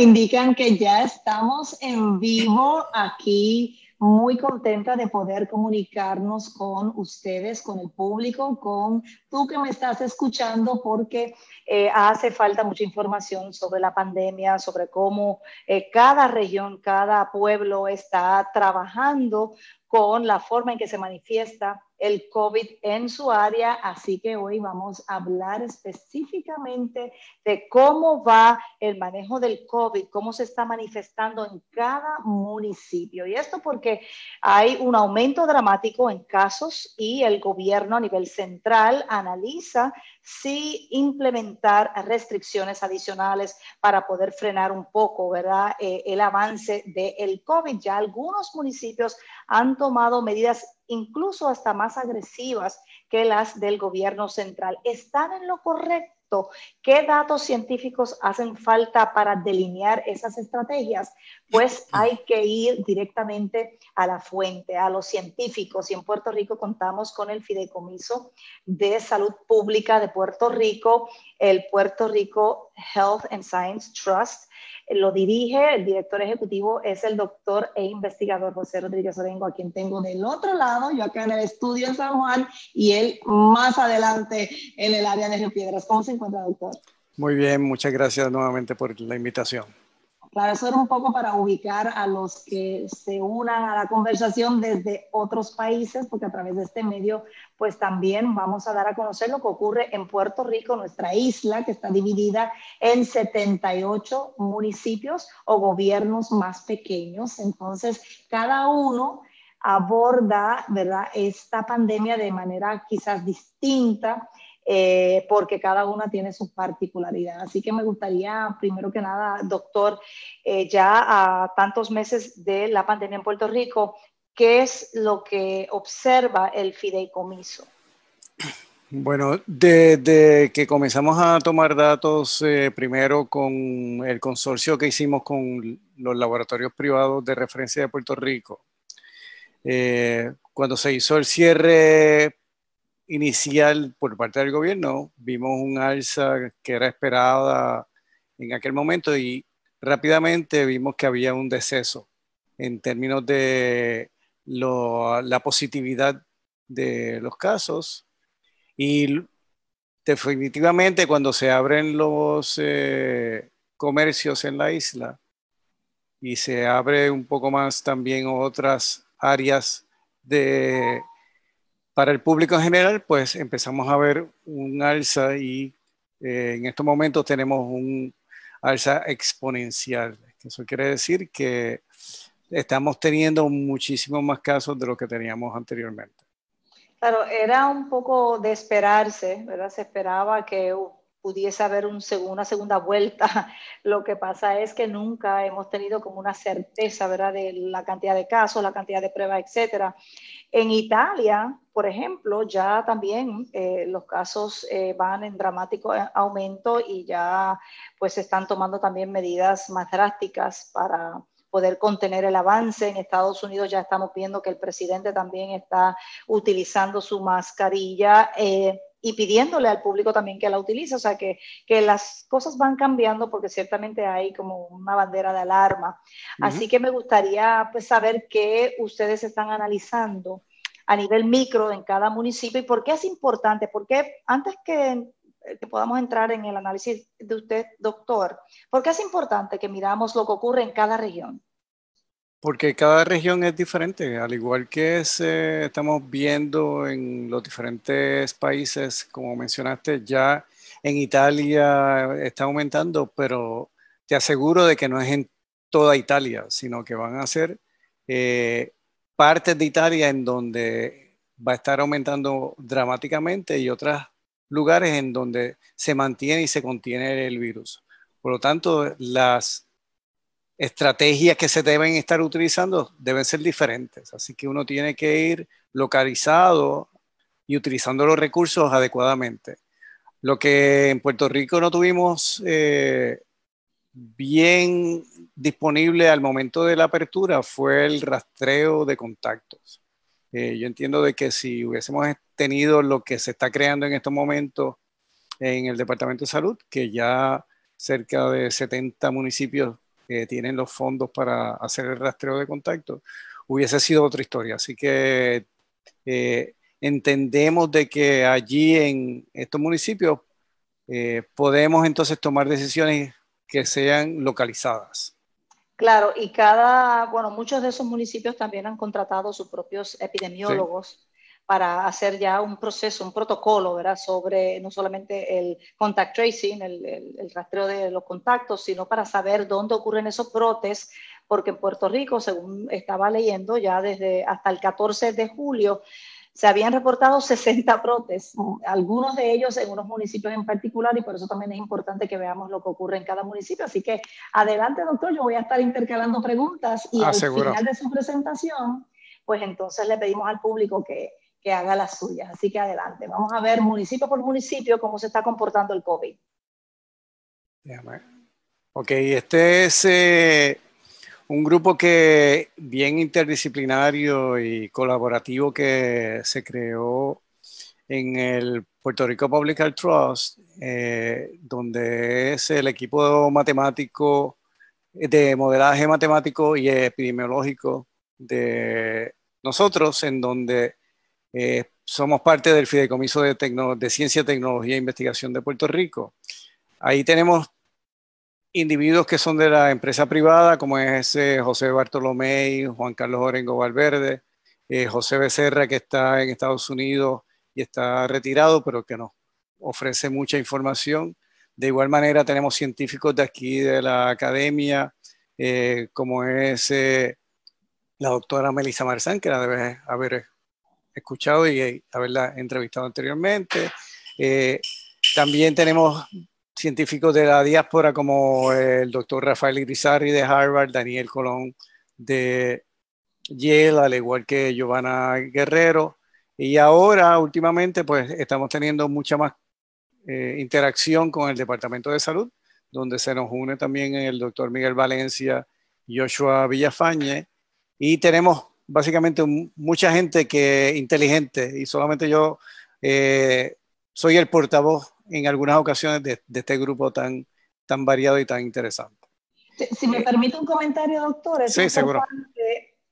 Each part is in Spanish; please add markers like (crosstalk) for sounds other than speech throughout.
indican que ya estamos en vivo aquí. Muy contenta de poder comunicarnos con ustedes, con el público, con tú que me estás escuchando, porque eh, hace falta mucha información sobre la pandemia, sobre cómo eh, cada región, cada pueblo está trabajando con la forma en que se manifiesta el COVID en su área, así que hoy vamos a hablar específicamente de cómo va el manejo del COVID, cómo se está manifestando en cada municipio. Y esto porque hay un aumento dramático en casos y el gobierno a nivel central analiza si implementar restricciones adicionales para poder frenar un poco, ¿verdad? Eh, el avance del COVID. Ya algunos municipios han tomado medidas incluso hasta más agresivas que las del gobierno central. ¿Están en lo correcto? ¿Qué datos científicos hacen falta para delinear esas estrategias? Pues hay que ir directamente a la fuente, a los científicos. Y en Puerto Rico contamos con el Fideicomiso de Salud Pública de Puerto Rico, el Puerto Rico Health and Science Trust, lo dirige, el director ejecutivo es el doctor e investigador José Rodríguez Orengo, a quien tengo del otro lado, yo acá en el estudio en San Juan y él más adelante en el área de Río Piedras. ¿Cómo se encuentra, doctor? Muy bien, muchas gracias nuevamente por la invitación. Claro, eso era un poco para ubicar a los que se unan a la conversación desde otros países, porque a través de este medio, pues también vamos a dar a conocer lo que ocurre en Puerto Rico, nuestra isla, que está dividida en 78 municipios o gobiernos más pequeños. Entonces, cada uno aborda, ¿verdad?, esta pandemia de manera quizás distinta eh, porque cada una tiene su particularidad. Así que me gustaría, primero que nada, doctor, eh, ya a tantos meses de la pandemia en Puerto Rico, ¿qué es lo que observa el fideicomiso? Bueno, desde que comenzamos a tomar datos, eh, primero con el consorcio que hicimos con los laboratorios privados de referencia de Puerto Rico, cuando se hizo el cierre inicial por parte del gobierno, vimos un alza que era esperada en aquel momento y rápidamente vimos que había un deceso en términos de la positividad de los casos y definitivamente cuando se abren los eh, comercios en la isla y se abre un poco más también otras áreas de para el público en general, pues empezamos a ver un alza y eh, en estos momentos tenemos un alza exponencial. Eso quiere decir que estamos teniendo muchísimos más casos de lo que teníamos anteriormente. Claro, era un poco de esperarse, ¿verdad? Se esperaba que pudiese haber un una segunda vuelta. (laughs) Lo que pasa es que nunca hemos tenido como una certeza, ¿verdad?, de la cantidad de casos, la cantidad de pruebas, etcétera. En Italia, por ejemplo, ya también eh, los casos eh, van en dramático eh, aumento y ya pues están tomando también medidas más drásticas para poder contener el avance. En Estados Unidos ya estamos viendo que el presidente también está utilizando su mascarilla y pidiéndole al público también que la utilice. O sea, que, las cosas van cambiando porque ciertamente hay como una bandera de alarma. Así que me gustaría pues, saber qué ustedes están analizando a nivel micro en cada municipio y por qué es importante, porque antes que, que podamos entrar en el análisis de usted, doctor, ¿por qué es importante que miramos lo que ocurre en cada región? Porque cada región es diferente, al igual que estamos viendo en los diferentes países, como mencionaste, ya en Italia está aumentando, pero te aseguro de que no es en toda Italia, sino que van a ser eh, partes de Italia en donde va a estar aumentando dramáticamente y otros lugares en donde se mantiene y se contiene el virus. Por lo tanto, las estrategias que se deben estar utilizando deben ser diferentes. Así que uno tiene que ir localizado y utilizando los recursos adecuadamente. Lo que en Puerto Rico no tuvimos eh, bien disponible al momento de la apertura fue el rastreo de contactos. Eh, yo entiendo de que si hubiésemos tenido lo que se está creando en estos momentos en el Departamento de Salud, que ya cerca de 70 municipios tienen los fondos para hacer el rastreo de contacto, hubiese sido otra historia. Así que eh, entendemos de que allí en estos municipios eh, podemos entonces tomar decisiones que sean localizadas. Claro, y cada, bueno, muchos de esos municipios también han contratado sus propios epidemiólogos para hacer ya un proceso, un protocolo, ¿verdad? Sobre no solamente el contact tracing, el, rastreo de los contactos, sino para saber dónde ocurren esos brotes, porque en Puerto Rico, según estaba leyendo, ya desde hasta el 14 de julio, se habían reportado 60 brotes, oh. algunos de ellos en unos municipios en particular, y por eso también es importante que veamos lo que ocurre en cada municipio. Así que adelante, doctor, yo voy a estar intercalando preguntas y al final de su presentación, pues entonces le pedimos al público que que haga las suyas. Así que adelante, vamos a ver municipio por municipio cómo se está comportando el COVID. Ok, este es eh, un grupo que bien interdisciplinario y colaborativo que se creó en el Puerto Rico Public Health Trust, eh, donde es el equipo matemático de modelaje matemático y epidemiológico de nosotros, en donde eh, somos parte del Fideicomiso de, Ciencia, Tecnología e Investigación de Puerto Rico. Ahí tenemos individuos que son de la empresa privada, como es José Bartolomé, Juan Carlos Orengo Valverde, eh, José Becerra, que está en Estados Unidos y está retirado, pero que nos ofrece mucha información. De igual manera, tenemos científicos de aquí, de la academia, eh, como es la doctora Melissa Marzán, que la debes haber escuchado y eh, haberla entrevistado anteriormente. Eh, también tenemos científicos de la diáspora como eh, el doctor Rafael grisari de Harvard, Daniel Colón de Yale, al igual que Giovanna Guerrero. Y ahora, últimamente, pues estamos teniendo mucha más interacción con el Departamento de Salud, donde se nos une también el doctor Miguel Valencia, Joshua Villafañe, y tenemos básicamente mucha gente que inteligente y solamente yo eh, soy el portavoz en algunas ocasiones de, este grupo tan, tan variado y tan interesante. Si me eh, permite un comentario, doctor, es sí, seguro.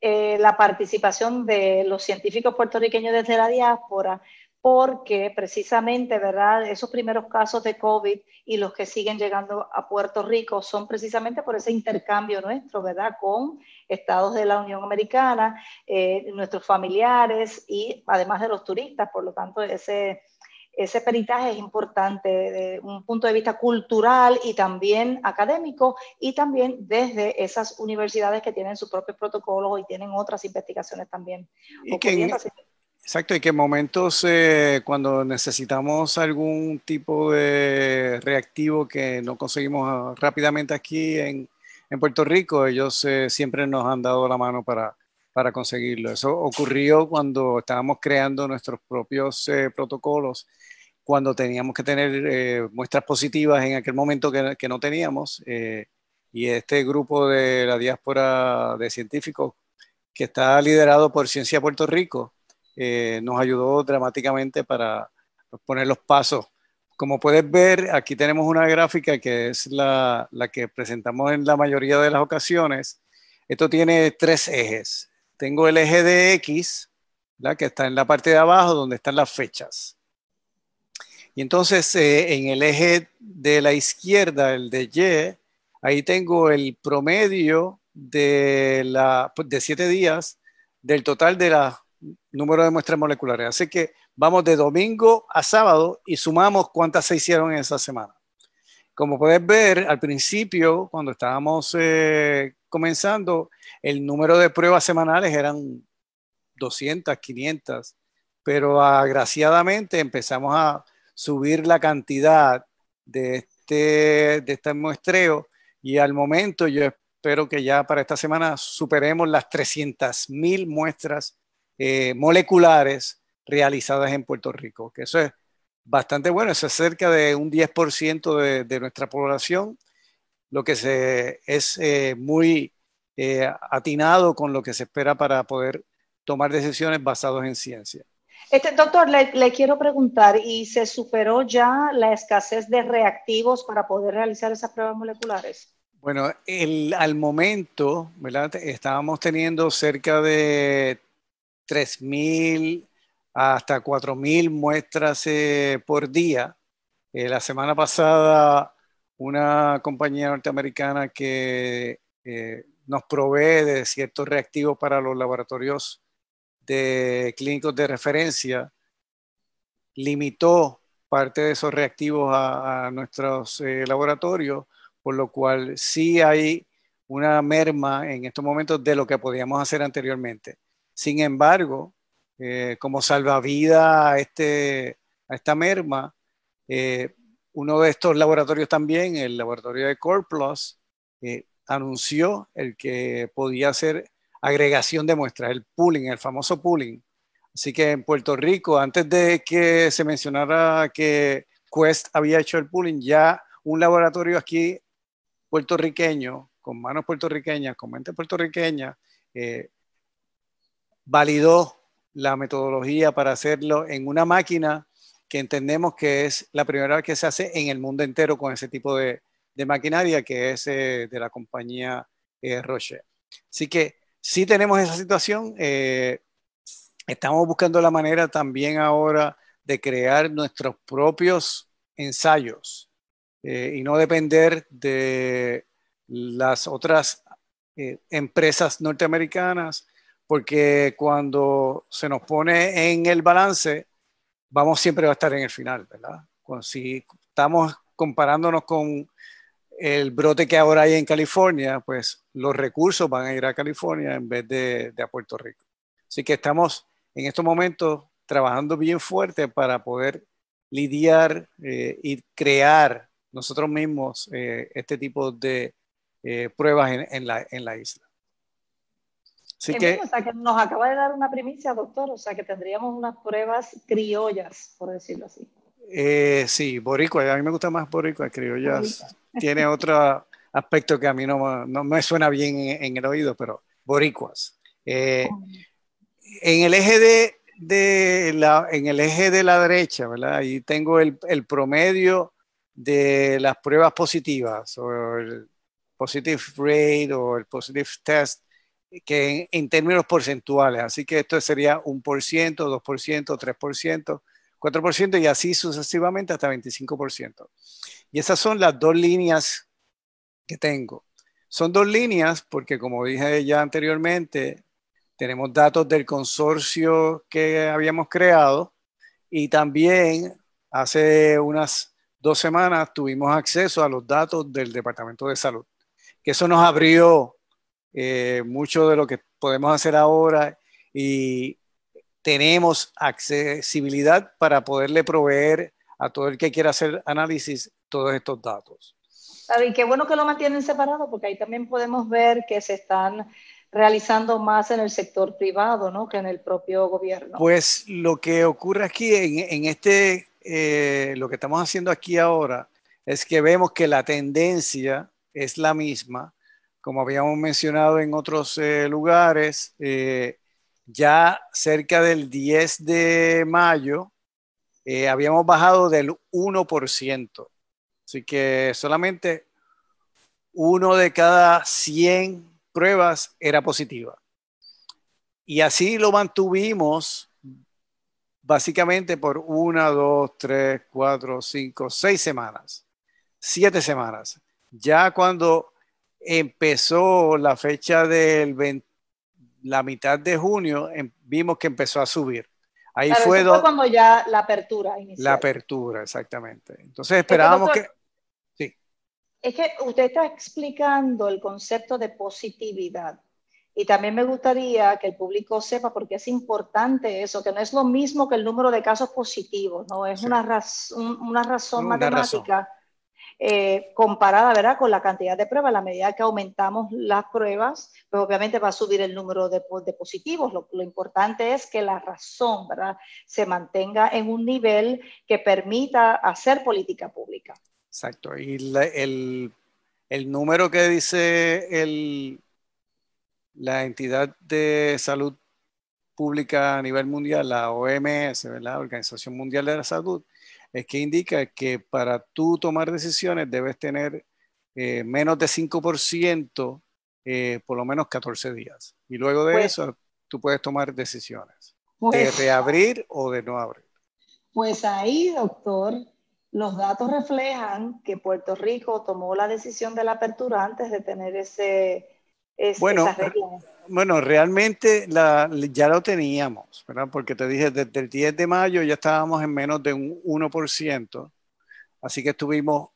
Eh, la participación de los científicos puertorriqueños desde la diáspora porque precisamente, ¿verdad? Esos primeros casos de COVID y los que siguen llegando a Puerto Rico son precisamente por ese intercambio nuestro, ¿verdad? Con estados de la Unión Americana, eh, nuestros familiares y además de los turistas, por lo tanto, ese, ese peritaje es importante de un punto de vista cultural y también académico y también desde esas universidades que tienen sus propios protocolos y tienen otras investigaciones también. Exacto, y que en momentos eh, cuando necesitamos algún tipo de reactivo que no conseguimos ah, rápidamente aquí en, en Puerto Rico, ellos eh, siempre nos han dado la mano para, para conseguirlo. Eso ocurrió cuando estábamos creando nuestros propios eh, protocolos, cuando teníamos que tener muestras positivas en aquel momento que, no teníamos. y este grupo de la diáspora de científicos que está liderado por Ciencia Puerto Rico eh, nos ayudó dramáticamente para poner los pasos. Como puedes ver, aquí tenemos una gráfica que es la, que presentamos en la mayoría de las ocasiones. Esto tiene tres ejes. Tengo el eje de X, la que está en la parte de abajo donde están las fechas. Y entonces eh, en el eje de la izquierda, el de Y, ahí tengo el promedio de, la, de siete días del total de las número de muestras moleculares. Así que vamos de domingo a sábado y sumamos cuántas se hicieron en esa semana. Como puedes ver, al principio, cuando estábamos eh, comenzando, el número de pruebas semanales eran 200, 500, pero agraciadamente empezamos a subir la cantidad de este, de este muestreo y al momento yo espero que ya para esta semana superemos las 300.000 muestras eh, moleculares realizadas en Puerto Rico, que eso es bastante bueno, es cerca de un 10% de, nuestra población, lo que se, es eh, muy eh, atinado con lo que se espera para poder tomar decisiones basadas en ciencia. Este, doctor, le, quiero preguntar, ¿y se superó ya la escasez de reactivos para poder realizar esas pruebas moleculares? Bueno, al momento, ¿verdad? Estábamos teniendo cerca de 3.000 hasta 4.000 muestras eh, por día. Eh, la semana pasada, una compañía norteamericana que eh, nos provee de ciertos reactivos para los laboratorios de clínicos de referencia, limitó parte de esos reactivos a nuestros laboratorios, por lo cual sí hay una merma en estos momentos de lo que podíamos hacer anteriormente. Sin embargo, eh, como salvavida a, este, esta merma, eh, uno de estos laboratorios también, el laboratorio de Core Plus, eh, anunció el que podía hacer agregación de muestras, el pooling, el famoso pooling. Así que en Puerto Rico, antes de que se mencionara que Quest había hecho el pooling, ya un laboratorio aquí puertorriqueño, con manos puertorriqueñas, con mente puertorriqueña, validó la metodología para hacerlo en una máquina que entendemos que es la primera vez que se hace en el mundo entero con ese tipo de, maquinaria que es eh, de la compañía eh, Roche. Así que si tenemos esa situación. Eh, estamos buscando la manera también ahora de crear nuestros propios ensayos y no depender de las otras empresas norteamericanas porque cuando se nos pone en el balance, vamos siempre a estar en el final, ¿verdad? Si estamos comparándonos con el brote que ahora hay en California, pues los recursos van a ir a California en vez de, a Puerto Rico. Así que estamos en estos momentos trabajando bien fuerte para poder lidiar eh, y crear nosotros mismos eh, este tipo de eh, pruebas en la isla. Sí que, o sea, que nos acaba de dar una primicia, doctor, o sea que tendríamos unas pruebas criollas, por decirlo así. Eh, sí, boricua, a mí me gusta más boricua, criollas. (laughs) Tiene otro aspecto que a mí no, me suena bien en, el oído, pero boricuas. Eh, en el eje de, de, la, en el eje de la derecha, ¿verdad? Ahí tengo el, el promedio de las pruebas positivas, o el positive rate, o el positive test que en, términos porcentuales. Así que esto sería un dos 1%, 2%, 3%, 4% y así sucesivamente hasta 25%. Y esas son las dos líneas que tengo. Son dos líneas porque, como dije ya anteriormente, tenemos datos del consorcio que habíamos creado y también hace unas dos semanas tuvimos acceso a los datos del Departamento de Salud, que eso nos abrió eh, mucho de lo que podemos hacer ahora y tenemos accesibilidad para poderle proveer a todo el que quiera hacer análisis todos estos datos. Y qué bueno que lo mantienen separado porque ahí también podemos ver que se están realizando más en el sector privado ¿no? que en el propio gobierno. Pues lo que ocurre aquí en, este, eh, lo que estamos haciendo aquí ahora es que vemos que la tendencia es la misma, como habíamos mencionado en otros eh, lugares, eh, ya cerca del 10 de mayo eh, habíamos bajado del 1%. Así que solamente uno de cada 100 pruebas era positiva. Y así lo mantuvimos básicamente por una, dos, tres, cuatro, cinco, seis semanas, siete semanas. Ya cuando empezó la fecha del 20, la mitad de junio, em, vimos que empezó a subir. Ahí fue, cuando ya la apertura inicial. La apertura, exactamente. Entonces este esperábamos que... Sí. Es que usted está explicando el concepto de positividad. Y también me gustaría que el público sepa, porque es importante eso, que no es lo mismo que el número de casos positivos, ¿no? Es una, una razón matemática. Eh, comparada ¿verdad? con la cantidad de pruebas. A la medida que aumentamos las pruebas, pues obviamente va a subir el número de, pues, positivos. Lo, importante es que la razón se mantenga en un nivel que permita hacer política pública. Exacto. Y el, número que dice la entidad de salud pública a nivel mundial, la OMS, la Organización Mundial de la Salud, es que indica que para tú tomar decisiones debes tener eh, menos de 5% eh, por lo menos 14 días. Y luego de pues eso, tú puedes tomar decisiones pues de reabrir o de no abrir. Pues ahí, doctor, los datos reflejan que Puerto Rico tomó la decisión de la apertura antes de tener ese... bueno, bueno, realmente la, ya lo teníamos, ¿verdad? Porque te dije, desde el 10 de mayo ya estábamos en menos de un 1%, así que estuvimos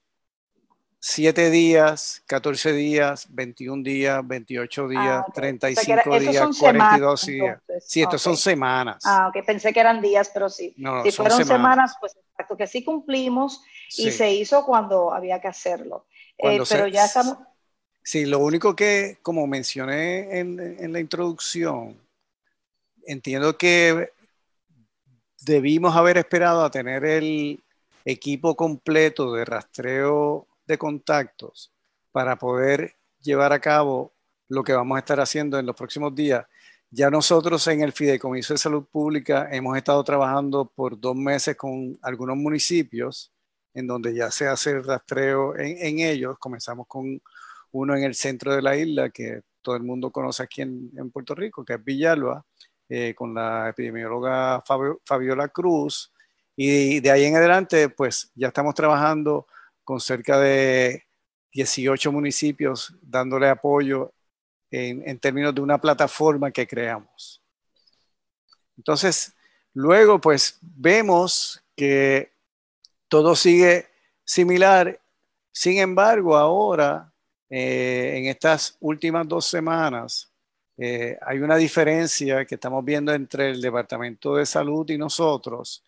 7 días, 14 días, 21 días, 28 ah, días, 35 días, 42 días. sí, estos son semanas. Ah, ok, pensé que eran días, pero sí. si fueron semanas. pues exacto, que sí cumplimos y se hizo cuando había que hacerlo. Eh, pero ya estamos Sí, lo único que, como mencioné en, la introducción, entiendo que debimos haber esperado a tener el equipo completo de rastreo de contactos para poder llevar a cabo lo que vamos a estar haciendo en los próximos días. Ya nosotros en el Fideicomiso de Salud Pública hemos estado trabajando por dos meses con algunos municipios en donde ya se hace el rastreo en ellos. Comenzamos con uno en el centro de la isla, que todo el mundo conoce aquí en, en Puerto Rico, que es Villalba, eh, con la epidemióloga Fabiola Cruz. Y de ahí en adelante, pues ya estamos trabajando con cerca de 18 municipios dándole apoyo en, en términos de una plataforma que creamos. Entonces, luego, pues vemos que todo sigue similar. Sin embargo, ahora eh, en estas últimas dos semanas eh, hay una diferencia que estamos viendo entre el Departamento de Salud y nosotros.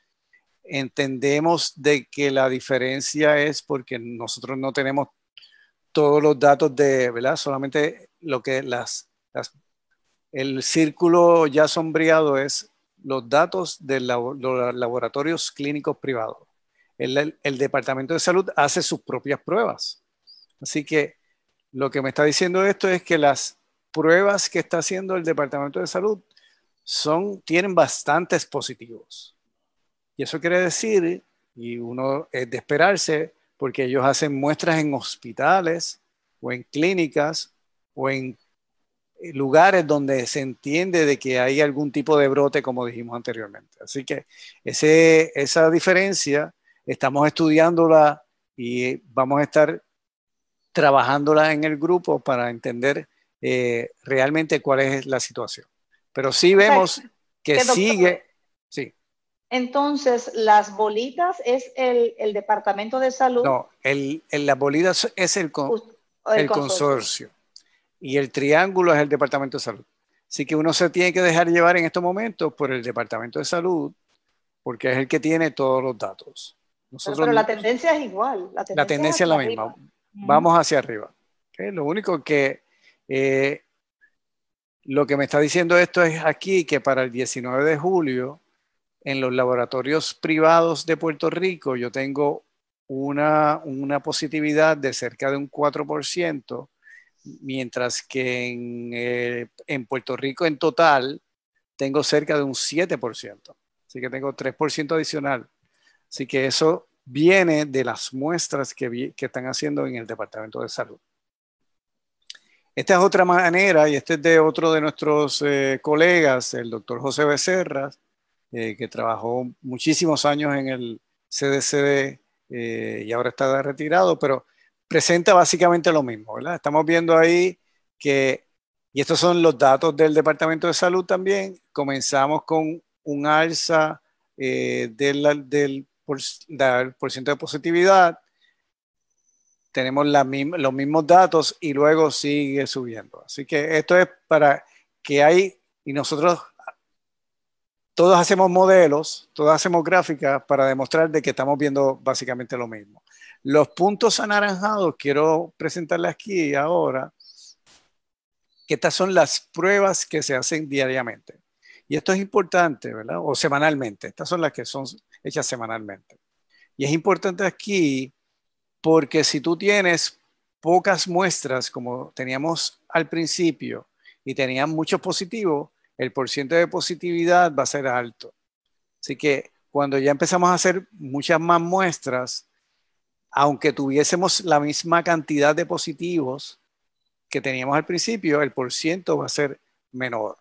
Entendemos de que la diferencia es porque nosotros no tenemos todos los datos de, ¿verdad? Solamente lo que las, el círculo ya sombreado es los datos de los laboratorios clínicos privados. el Departamento de Salud hace sus propias pruebas. Así que lo que me está diciendo esto es que las pruebas que está haciendo el Departamento de Salud son, tienen bastantes positivos. Y eso quiere decir, y uno es de esperarse, porque ellos hacen muestras en hospitales o en clínicas o en lugares donde se entiende de que hay algún tipo de brote, como dijimos anteriormente. Así que esa diferencia estamos estudiándola y vamos a estar trabajándolas en el grupo para entender eh, realmente cuál es la situación. Pero sí vemos que, sigue. sí. Entonces, las bolitas es el, departamento de salud. No, el, las bolitas es el, consorcio. Y el triángulo es el departamento de salud. Así que uno se tiene que dejar llevar en estos momentos por el departamento de salud, porque es el que tiene todos los datos. pero, la tendencia es igual. La tendencia, la es la misma vamos hacia arriba. Lo único que eh, lo que me está diciendo esto es aquí que para el 19 de julio, en los laboratorios privados de Puerto Rico, yo tengo una, una positividad de cerca de un 4%, mientras que en, eh, en Puerto Rico en total tengo cerca de un 7%. Así que tengo 3% adicional. Así que eso viene de las muestras que, están haciendo en el Departamento de Salud. Esta es otra manera, y este es de otro de nuestros eh, colegas, el doctor José Becerra, eh, que trabajó muchísimos años en el CDCD eh, y ahora está retirado, pero presenta básicamente lo mismo, ¿verdad? Estamos viendo ahí que, y estos son los datos del Departamento de Salud también, comenzamos con un alza del por, por ciento de positividad, tenemos los mismos datos y luego sigue subiendo. Así que esto es para que hay, y nosotros todos hacemos modelos, todos hacemos gráficas para demostrar de que estamos viendo básicamente lo mismo. Los puntos anaranjados quiero presentarles aquí ahora, que estas son las pruebas que se hacen diariamente. Y esto es importante, ¿verdad? O semanalmente. Estas son las que son hechas semanalmente. Y es importante aquí porque si tú tienes pocas muestras, como teníamos al principio, y tenían muchos positivos, el porcentaje de positividad va a ser alto. Así que cuando ya empezamos a hacer muchas más muestras, aunque tuviésemos la misma cantidad de positivos que teníamos al principio, el porcentaje va a ser menor.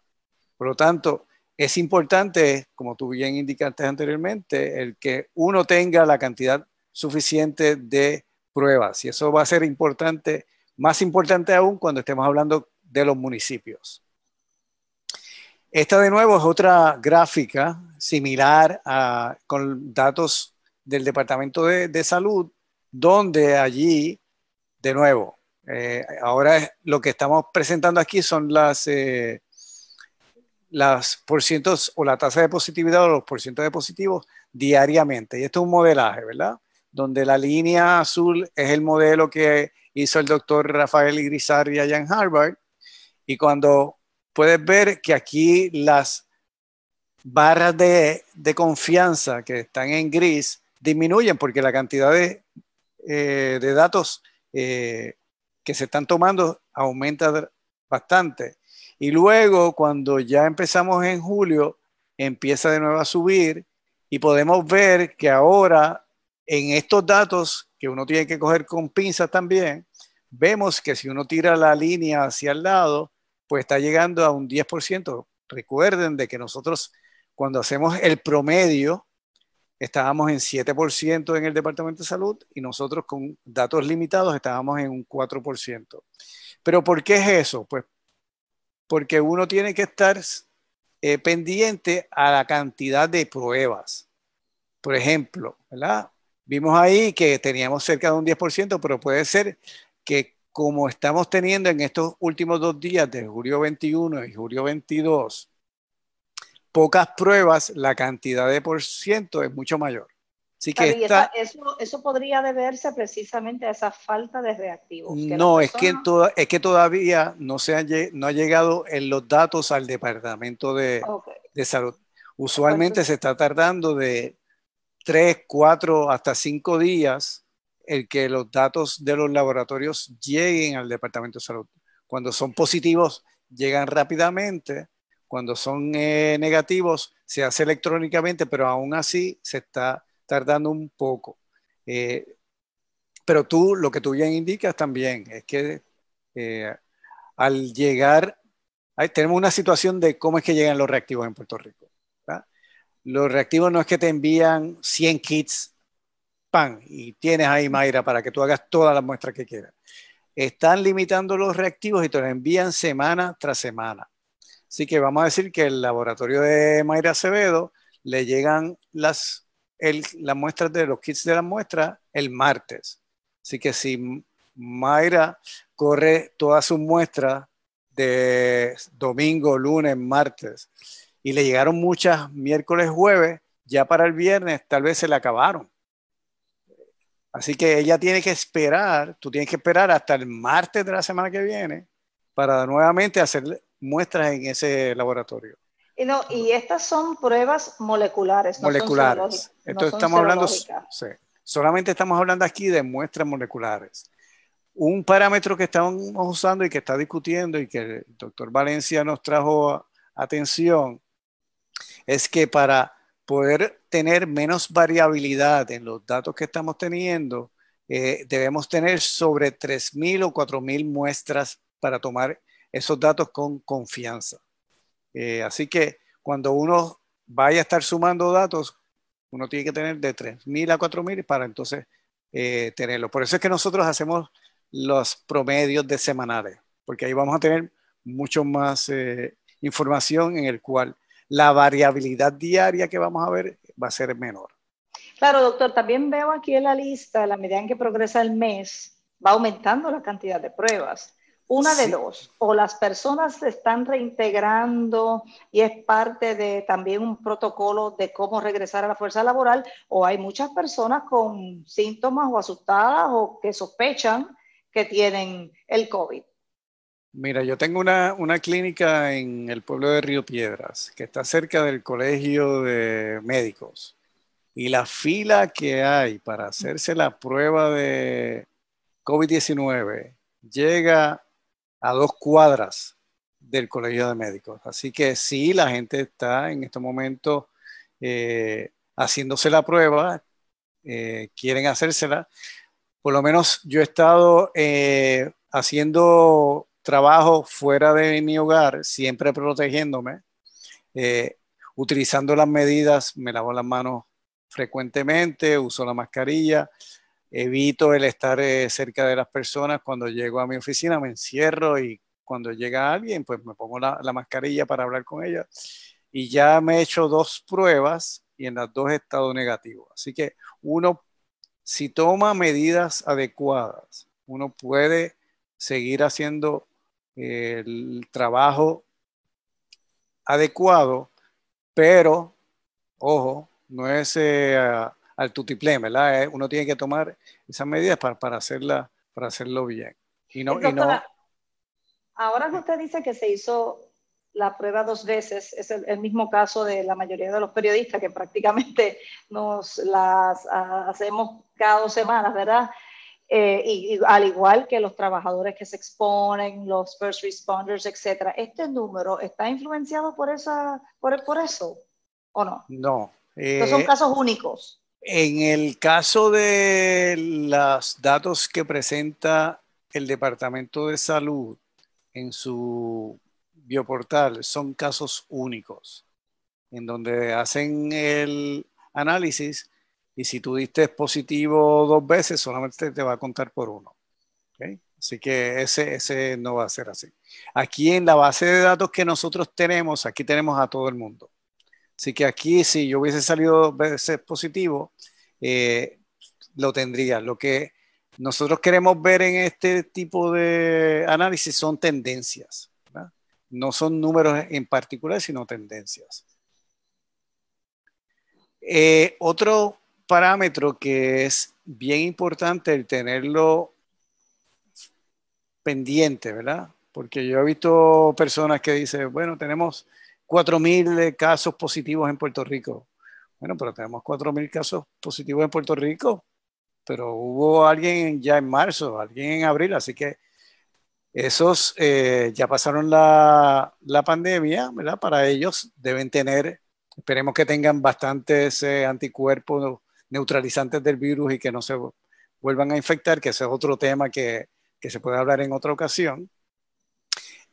Por lo tanto, es importante, como tú bien indicaste anteriormente, el que uno tenga la cantidad suficiente de pruebas. Y eso va a ser importante, más importante aún cuando estemos hablando de los municipios. Esta de nuevo es otra gráfica similar con datos del Departamento de, Salud, donde allí, de nuevo, eh, ahora lo que estamos presentando aquí son las... Eh, las por o la tasa de positividad o los por de positivos diariamente. Y esto es un modelaje, ¿verdad? Donde la línea azul es el modelo que hizo el doctor Rafael Igrizar y en Harvard. Y cuando puedes ver que aquí las barras de, confianza que están en gris disminuyen porque la cantidad de, eh, datos eh, que se están tomando aumenta bastante. Y luego, cuando ya empezamos en julio, empieza de nuevo a subir y podemos ver que ahora en estos datos que uno tiene que coger con pinzas también, vemos que si uno tira la línea hacia el lado, pues está llegando a un 10%. Recuerden de que nosotros cuando hacemos el promedio, estábamos en 7% en el Departamento de Salud y nosotros con datos limitados estábamos en un 4%. ¿Pero por qué es eso? Pues porque uno tiene que estar eh, pendiente a la cantidad de pruebas. Por ejemplo, Vimos ahí que teníamos cerca de un 10%, pero puede ser que como estamos teniendo en estos últimos dos días de julio 21 y julio 22, pocas pruebas, la cantidad de por ciento es mucho mayor que está. eso, eso, podría deberse precisamente a esa falta de reactivos. no, es, que es que todavía no, se han, no ha llegado en los datos al Departamento de, Salud. Usualmente se está tardando de 3, 4, hasta cinco días el que los datos de los laboratorios lleguen al Departamento de Salud. Cuando son positivos, llegan rápidamente. Cuando son eh, negativos, se hace electrónicamente, pero aún así se está tardando un poco. Eh, pero tú, lo que tú bien indicas también es que eh, al llegar, tenemos una situación de cómo es que llegan los reactivos en Puerto Rico. Los reactivos no es que te envían 100 kits, pan, y tienes ahí Mayra para que tú hagas todas las muestras que quieras. Están limitando los reactivos y te los envían semana tras semana. Así que vamos a decir que el laboratorio de Mayra Acevedo le llegan las la muestra de los kits de la muestra el martes. Así que si Mayra corre todas sus muestras de domingo, lunes, martes, y le llegaron muchas miércoles, jueves, ya para el viernes tal vez se le acabaron. Así que ella tiene que esperar, tú tienes que esperar hasta el martes de la semana que viene para nuevamente hacer muestras en ese laboratorio. Y, estas son pruebas moleculares. moleculares. Entonces estamos hablando, solamente estamos hablando aquí de muestras moleculares. Un parámetro que estamos usando y que está discutiendo y que el doctor Valencia nos trajo atención es que para poder tener menos variabilidad en los datos que estamos teniendo, eh, debemos tener sobre 3.000 o 4.000 muestras para tomar esos datos con confianza. Eh, así que cuando uno vaya a estar sumando datos, uno tiene que tener de 3.000 a 4.000 para entonces eh, tenerlo. Por eso es que nosotros hacemos los promedios de semanales, porque ahí vamos a tener mucho más eh, información en el cual la variabilidad diaria que vamos a ver va a ser menor. Claro, doctor, también veo aquí en la lista, la medida en que progresa el mes, va aumentando la cantidad de pruebas. Una de dos, o las personas se están reintegrando y es parte de también un protocolo de cómo regresar a la fuerza laboral, o hay muchas personas con síntomas o asustadas o que sospechan que tienen el COVID. Mira, yo tengo una, una clínica en el pueblo de Río Piedras, que está cerca del colegio de médicos, y la fila que hay para hacerse la prueba de COVID-19 llega a dos cuadras del Colegio de Médicos. Así que sí, la gente está en este momento eh, haciéndose la prueba, eh, quieren hacérsela. Por lo menos yo he estado eh, haciendo trabajo fuera de mi hogar, siempre protegiéndome, utilizando las medidas, me lavo las manos frecuentemente, uso la mascarilla, evito el estar eh, cerca de las personas. Cuando llego a mi oficina me encierro y cuando llega alguien, pues me pongo la, mascarilla para hablar con ella. Y ya me he hecho dos pruebas y en las dos he estado negativo. Así que uno, si toma medidas adecuadas, uno puede seguir haciendo eh, el trabajo adecuado, pero, ojo, no es eh, al tutiplén, ¿verdad? Eh, uno tiene que tomar esas medidas para, para, hacerla, para hacerlo bien. Y no, y no... Ahora que usted dice que se hizo la prueba dos veces, es el, mismo caso de la mayoría de los periodistas que prácticamente nos las ah, hacemos cada dos semanas, ¿verdad? Eh, y, al igual que los trabajadores que se exponen, los first responders, etcétera, ¿este número está influenciado por, esa, por, por eso o no? No. son eh, casos únicos. En el caso de los datos que presenta el Departamento de Salud en su bioportal, son casos únicos, en donde hacen el análisis y si tú diste positivo dos veces, solamente te va a contar por uno. Así que ese no va a ser así. Aquí en la base de datos que nosotros tenemos, aquí tenemos a todo el mundo. Así que aquí, si yo hubiese salido veces positivo, eh, lo tendría. Lo que nosotros queremos ver en este tipo de análisis son tendencias. No son números en particular, sino tendencias. Eh, otro parámetro que es bien importante el tenerlo pendiente, ¿verdad? Porque yo he visto personas que dicen, bueno, tenemos 4.000 eh, casos positivos en Puerto Rico. Bueno, pero tenemos 4.000 casos positivos en Puerto Rico, pero hubo alguien ya en marzo, alguien en abril, así que esos eh, ya pasaron la, pandemia, ¿verdad? Para ellos deben tener, esperemos que tengan bastantes anticuerpos neutralizantes del virus y que no se vuelvan a infectar, que ese es otro tema que, que se puede hablar en otra ocasión.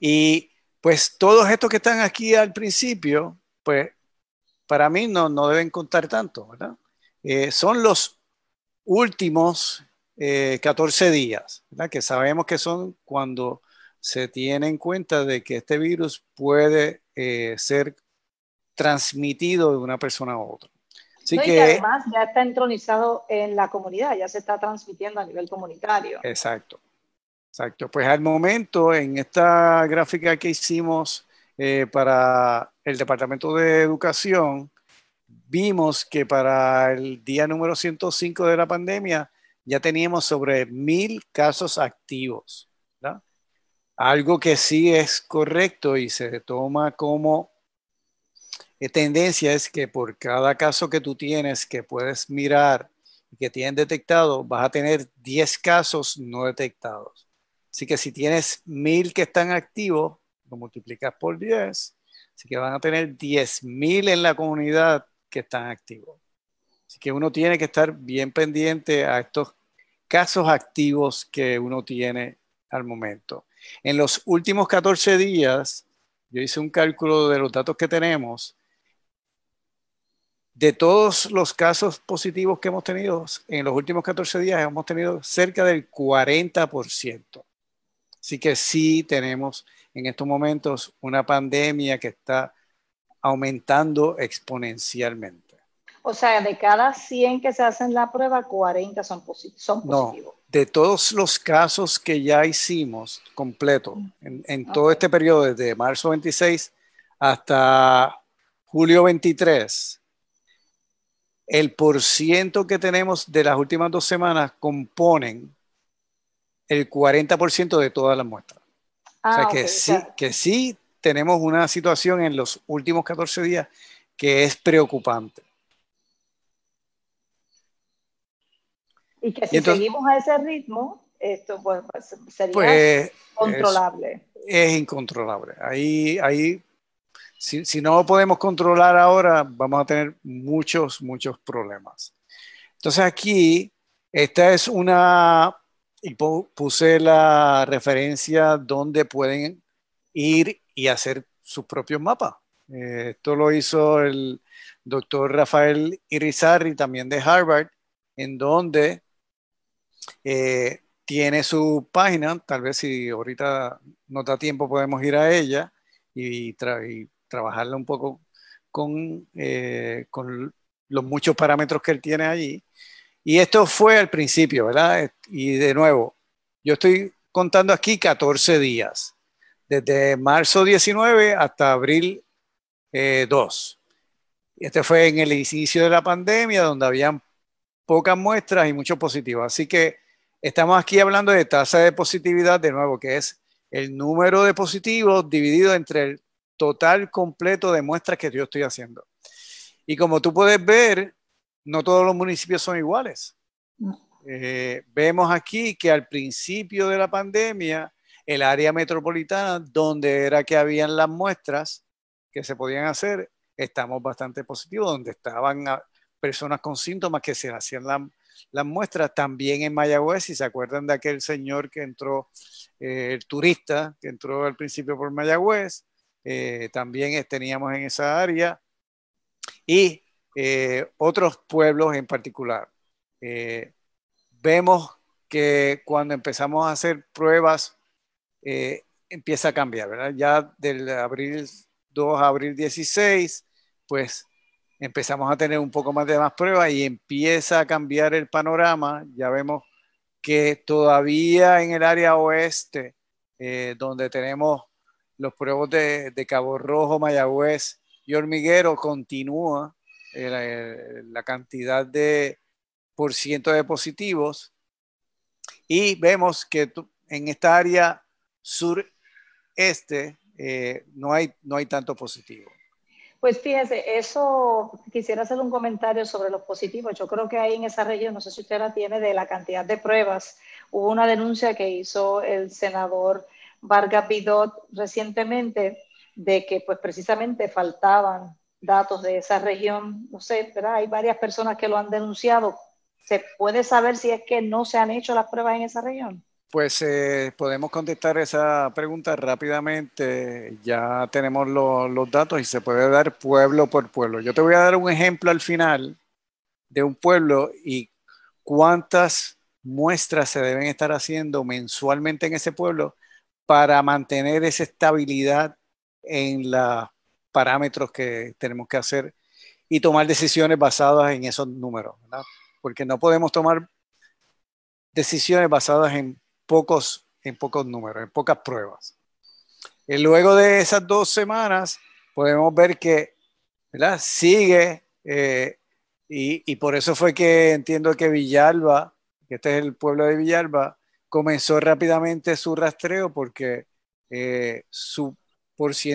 Y pues todos estos que están aquí al principio, pues para mí no, no deben contar tanto, ¿verdad? Eh, son los últimos 14 eh, días, ¿verdad? Que sabemos que son cuando se tiene en cuenta de que este virus puede eh, ser transmitido de una persona a otra. Así que, y además ya está entronizado en la comunidad, ya se está transmitiendo a nivel comunitario. Exacto. Exacto, pues al momento en esta gráfica que hicimos eh, para el Departamento de Educación, vimos que para el día número 105 de la pandemia ya teníamos sobre mil casos activos. ¿verdad? Algo que sí es correcto y se toma como eh, tendencia es que por cada caso que tú tienes que puedes mirar y que tienen detectado, vas a tener 10 casos no detectados. Así que si tienes mil que están activos, lo multiplicas por 10, así que van a tener 10.000 en la comunidad que están activos. Así que uno tiene que estar bien pendiente a estos casos activos que uno tiene al momento. En los últimos 14 días, yo hice un cálculo de los datos que tenemos. De todos los casos positivos que hemos tenido, en los últimos 14 días hemos tenido cerca del 40%. Así que sí tenemos en estos momentos una pandemia que está aumentando exponencialmente. O sea, de cada 100 que se hacen la prueba, 40 son, positivos. No, de todos los casos que ya hicimos completo mm. en, todo este periodo, desde marzo 26 hasta julio 23, el por ciento que tenemos de las últimas dos semanas componen el 40% de todas las muestras. o sea, ah, que, sí, que sí tenemos una situación en los últimos 14 días que es preocupante. Y que si seguimos a ese ritmo, esto pues sería pues, controlable. Es, incontrolable. Ahí, ahí si, si, no lo podemos controlar ahora, vamos a tener muchos, muchos problemas. Entonces aquí, esta es una y puse la referencia donde pueden ir y hacer sus propios mapas. Eh, esto lo hizo el doctor Rafael Irizarry, también de Harvard, en donde eh, tiene su página, tal vez si ahorita no da tiempo podemos ir a ella y, trabajarla un poco con, eh, con los muchos parámetros que él tiene allí. Y esto fue al principio, ¿verdad? Y de nuevo, yo estoy contando aquí 14 días, desde marzo 19 hasta abril 2. Eh, este fue en el inicio de la pandemia, donde habían pocas muestras y muchos positivos. Así que estamos aquí hablando de tasa de positividad, de nuevo, que es el número de positivos dividido entre el total completo de muestras que yo estoy haciendo. Y como tú puedes ver, no todos los municipios son iguales. Eh, vemos aquí que al principio de la pandemia, el área metropolitana, donde era que habían las muestras que se podían hacer, estamos bastante positivos, donde estaban ah, personas con síntomas que se hacían las muestras, también en Mayagüez, si se acuerdan de aquel señor que entró, eh, el turista que entró al principio por Mayagüez, eh, también teníamos en esa área. Y eh, otros pueblos en particular. Eh, vemos que cuando empezamos a hacer pruebas, eh, empieza a cambiar, ¿verdad? Ya del abril 2 a abril 16, pues empezamos a tener un poco más de más pruebas y empieza a cambiar el panorama. Ya vemos que todavía en el área oeste, donde tenemos los pruebas de, de, Cabo Rojo, Mayagüez y Hormiguero, continúa la, eh, la cantidad de por ciento de positivos. Y vemos que en esta área sureste eh, no, hay, no hay tanto positivo. Pues fíjese, eso quisiera hacer un comentario sobre los positivos. Yo creo que ahí en esa región, no sé si usted la tiene, de la cantidad de pruebas. Hubo una denuncia que hizo el senador Vargas Pidot recientemente de que pues precisamente faltaban datos de esa región, no sé, ¿verdad? Hay varias personas que lo han denunciado. ¿Se puede saber si es que no se han hecho las pruebas en esa región? Pues eh, podemos contestar esa pregunta rápidamente. Ya tenemos los datos y se puede dar pueblo por pueblo. Yo te voy a dar un ejemplo al final de un pueblo y cuántas muestras se deben estar haciendo mensualmente en ese pueblo para mantener esa estabilidad en la parámetros que tenemos que hacer y tomar decisiones basadas en esos números, Porque no podemos tomar decisiones basadas en pocos, en pocos números, en pocas pruebas. Y luego de esas dos semanas, podemos ver que ¿verdad? sigue, eh, y, por eso fue que entiendo que Villalba, que este es el pueblo de Villalba, comenzó rápidamente su rastreo porque eh, su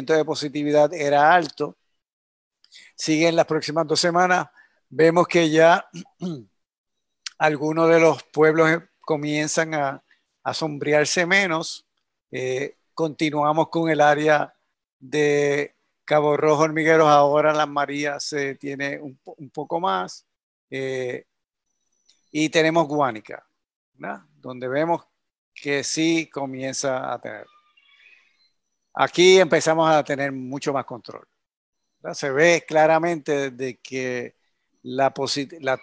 de positividad era alto. Siguen las próximas dos semanas, vemos que ya (clears throat) algunos de los pueblos eh, comienzan a, sombrearse menos. Eh, continuamos con el área de Cabo Rojo Hormigueros, ahora Las Marías se eh, tiene un, poco más. y tenemos Guánica, donde vemos que sí comienza a tener. Aquí empezamos a tener mucho más control. Se ve claramente de que la,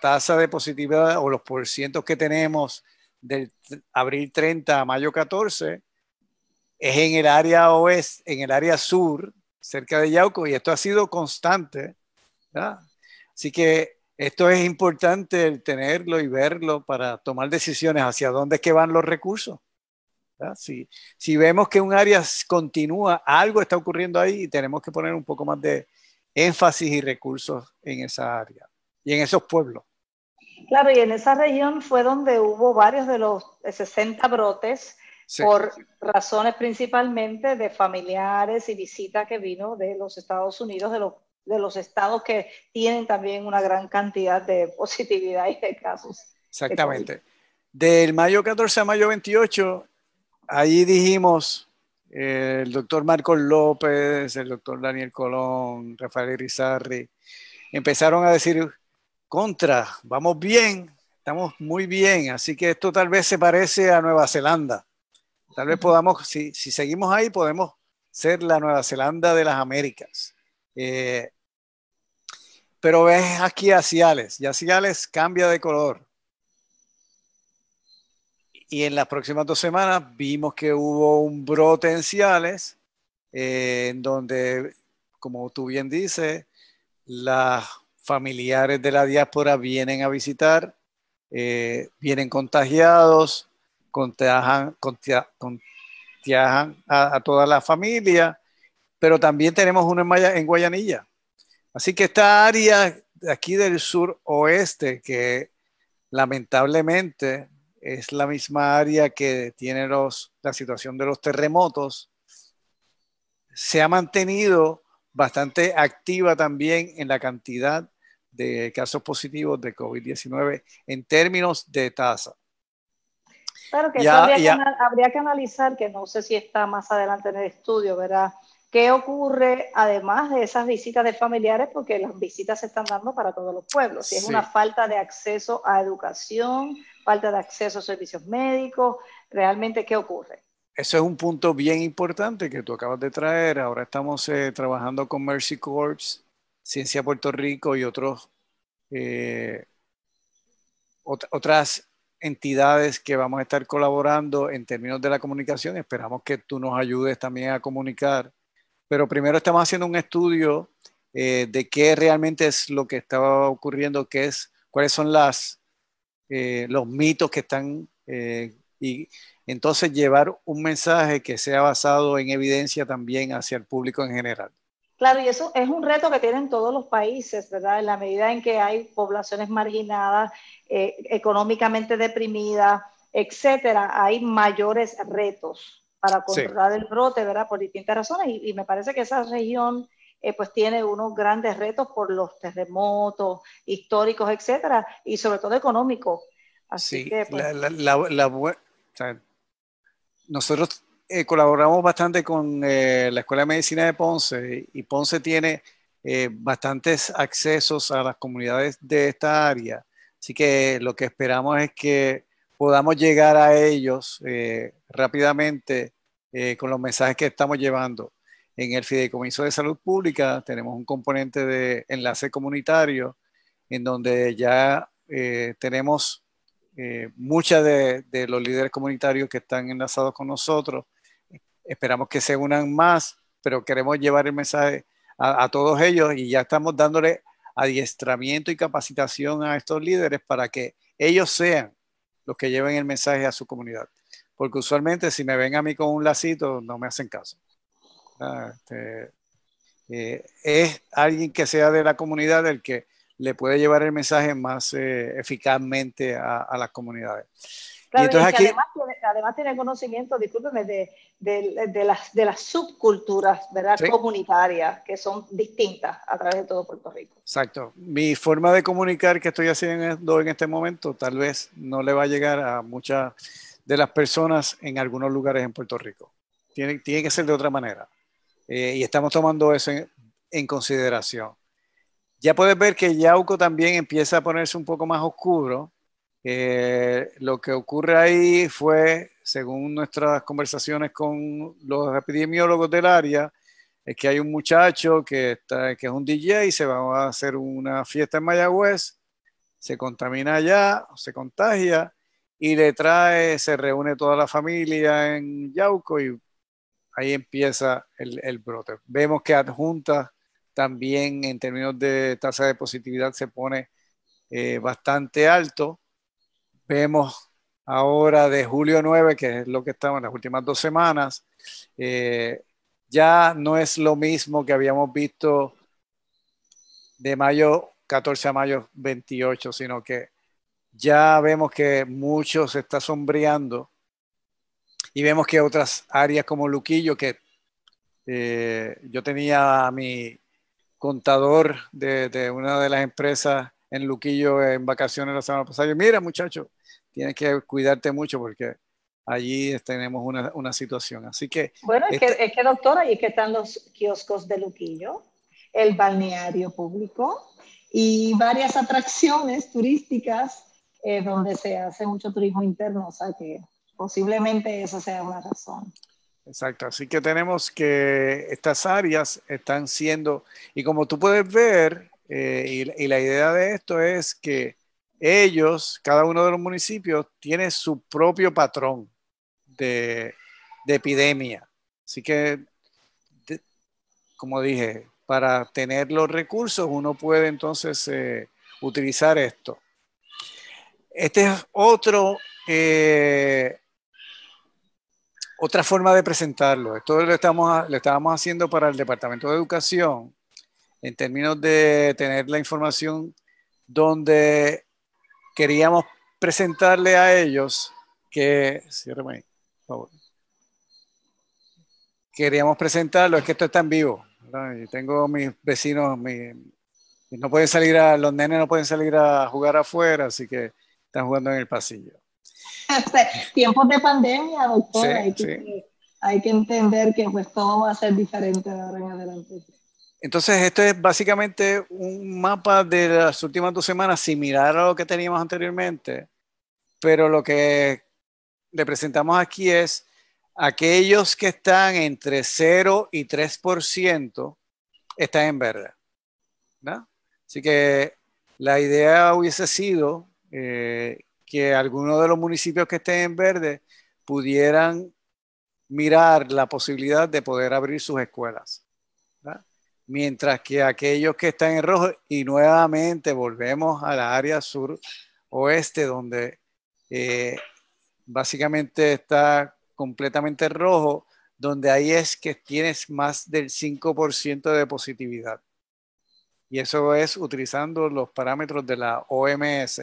tasa de positividad o los por que tenemos del abril 30 a mayo 14 es en el área oeste, en el área sur, cerca de Yauco, y esto ha sido constante. Así que esto es importante el tenerlo y verlo para tomar decisiones hacia dónde es que van los recursos. Si, si, vemos que un área continúa, algo está ocurriendo ahí y tenemos que poner un poco más de énfasis y recursos en esa área y en esos pueblos. Claro, y en esa región fue donde hubo varios de los 60 brotes por razones principalmente de familiares y visitas que vino de los Estados Unidos, de los, de los estados que tienen también una gran cantidad de (laughs) positividad y de casos. Exactamente. Del mayo 14 a mayo 28 allí dijimos, eh, el doctor Marcos López, el doctor Daniel Colón, Rafael Rizarri, empezaron a decir, contra, vamos bien, estamos muy bien, así que esto tal vez se parece a Nueva Zelanda. Tal vez podamos, si, seguimos ahí, podemos ser la Nueva Zelanda de las Américas. Eh, pero ves aquí a Ciales, y a Ciales cambia de color y en las próximas dos semanas vimos que hubo un brote en Ciales, eh, en donde, como tú bien dices, las familiares de la diáspora vienen a visitar, eh, vienen contagiados, contagian, contagian, a, toda la familia, pero también tenemos uno en, en Guayanilla. Así que esta área aquí del sur oeste, que lamentablemente es la misma área que tiene los, la situación de los terremotos, se ha mantenido bastante activa también en la cantidad de casos positivos de COVID-19 en términos de tasa. Claro que eso habría, Que, analizar, que no sé si está más adelante en el estudio, ¿verdad? ¿Qué ocurre además de esas visitas de familiares? Porque las visitas se están dando para todos los pueblos. Si es una falta de acceso a educación, falta de acceso a servicios médicos, realmente qué ocurre. Eso es un punto bien importante que tú acabas de traer. Ahora estamos eh, trabajando con Mercy Corps, Ciencia Puerto Rico y otros, eh, otras entidades que vamos a estar colaborando en términos de la comunicación. Esperamos que tú nos ayudes también a comunicar. Pero primero estamos haciendo un estudio eh, de qué realmente es lo que estaba ocurriendo, qué es, cuáles son las eh, los mitos que están eh, y entonces llevar un mensaje que sea basado en evidencia también hacia el público en general. Claro, y eso es un reto que tienen todos los países, ¿verdad? En la medida en que hay poblaciones marginadas, eh, económicamente deprimidas, etcétera, hay mayores retos para controlar el brote, ¿verdad? Por distintas razones, y me parece que esa región eh, pues tiene unos grandes retos por los terremotos históricos, etcétera, y sobre todo económicos. Así que, pues, la, nosotros eh, colaboramos bastante con eh, la Escuela de Medicina de Ponce y Ponce tiene bastantes accesos a las comunidades de esta área. Así que lo que esperamos es que podamos llegar a ellos rápidamente con los mensajes que estamos llevando. En el Fideicomiso de Salud Pública tenemos un componente de enlace comunitario en donde ya eh, tenemos eh, muchos de, los líderes comunitarios que están enlazados con nosotros. Esperamos que se unan más, pero queremos llevar el mensaje a todos ellos y ya estamos dándole adiestramiento y capacitación a estos líderes para que ellos sean los que lleven el mensaje a su comunidad. Porque usualmente si me ven a mí con un lacito, no me hacen caso. Ah, este, eh, es alguien que sea de la comunidad el que le puede llevar el mensaje más eh, eficazmente a, las comunidades. además, tiene, conocimiento, discúlpeme, de, las, de las subculturas ¿verdad? comunitarias que son distintas a través de todo Puerto Rico. Exacto. Mi forma de comunicar que estoy haciendo en este momento tal vez no le va a llegar a muchas de las personas en algunos lugares en Puerto Rico. Tiene, tiene que ser de otra manera. Eh, y estamos tomando eso en, consideración. Ya puedes ver que Yauco también empieza a ponerse un poco más oscuro. Eh, lo que ocurre ahí fue, según nuestras conversaciones con los epidemiólogos del área, es que hay un muchacho que, está, que es un DJ, y se va a hacer una fiesta en Mayagüez, se contamina allá, se contagia y le trae, se reúne toda la familia en Yauco y ahí empieza el, brote. Vemos que adjunta también en términos de tasa de positividad se pone eh, bastante alto. Vemos ahora de julio 9, que es lo que estamos en las últimas dos semanas, eh, ya no es lo mismo que habíamos visto de mayo 14 a mayo 28, sino que ya vemos que mucho se está sombreando y vemos que otras áreas como Luquillo, que eh, yo tenía a mi contador de, una de las empresas en Luquillo en vacaciones la semana pasada, yo, mira muchacho, tienes que cuidarte mucho porque allí tenemos una, situación. Así que... Bueno, es, que, este es que doctora, y que están los kioscos de Luquillo, el balneario público y varias atracciones turísticas eh, donde se hace mucho turismo interno, o sea que Posiblemente eso sea una razón. Exacto, así que tenemos que estas áreas están siendo, y como tú puedes ver, eh, y, la idea de esto es que ellos, cada uno de los municipios, tiene su propio patrón de, epidemia. Así que, como dije, para tener los recursos uno puede entonces eh, utilizar esto. Este es otro... Eh, otra forma de presentarlo. Esto lo, estamos, lo estábamos haciendo para el Departamento de Educación en términos de tener la información donde queríamos presentarle a ellos que, ahí, por favor. Queríamos presentarlo, es que esto está en vivo. tengo mis vecinos, no pueden salir a, los nenes no pueden salir a jugar afuera, así que están jugando en el pasillo. (laughs) tiempos de pandemia, doctor. hay, que, entender que pues todo va a ser diferente de ahora en adelante. Entonces, esto es básicamente un mapa de las últimas dos semanas similar a lo que teníamos anteriormente, pero lo que le presentamos aquí es aquellos que están entre 0 y 3% están en verde. Así que la idea hubiese sido eh, que algunos de los municipios que estén en verde pudieran mirar la posibilidad de poder abrir sus escuelas. Mientras que aquellos que están en rojo, y nuevamente volvemos a la área sur oeste, donde eh, básicamente está completamente rojo, donde ahí es que tienes más del 5% de positividad. Y eso es utilizando los parámetros de la OMS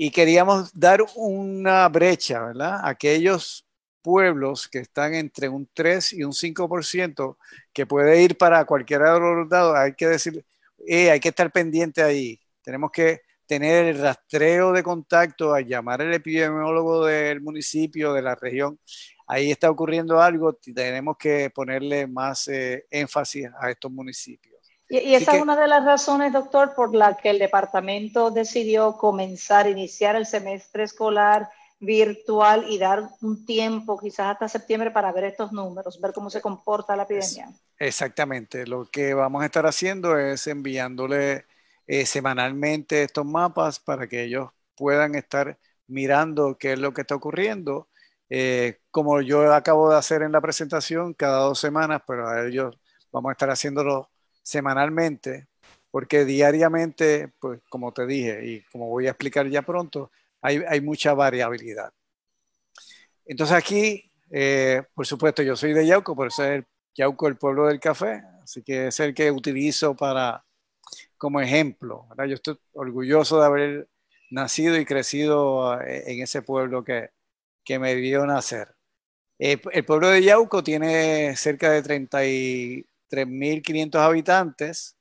y queríamos dar una brecha, ¿verdad? Aquellos pueblos que están entre un 3 y un 5%, que puede ir para cualquier otro los hay que decir, eh, hay que estar pendiente ahí. Tenemos que tener el rastreo de contacto, a llamar al epidemiólogo del municipio, de la región. Ahí está ocurriendo algo, tenemos que ponerle más eh, énfasis a estos municipios. Y, esa es una de las razones, doctor, por la que el departamento decidió comenzar, iniciar el semestre escolar virtual y dar un tiempo, quizás hasta septiembre, para ver estos números, ver cómo se comporta la epidemia. Exactamente, lo que vamos a estar haciendo es enviándole eh, semanalmente estos mapas para que ellos puedan estar mirando qué es lo que está ocurriendo. Eh, como yo acabo de hacer en la presentación, cada dos semanas, pero pues, ellos vamos a estar haciéndolo semanalmente, porque diariamente, pues como te dije y como voy a explicar ya pronto, hay, mucha variabilidad. Entonces aquí, eh, por supuesto, yo soy de Yauco, por eso es Yauco el pueblo del café, así que es el que utilizo para como ejemplo. Yo estoy orgulloso de haber nacido y crecido eh, en ese pueblo que, me vio nacer. Eh, el pueblo de Yauco tiene cerca de 30 3.500 habitantes.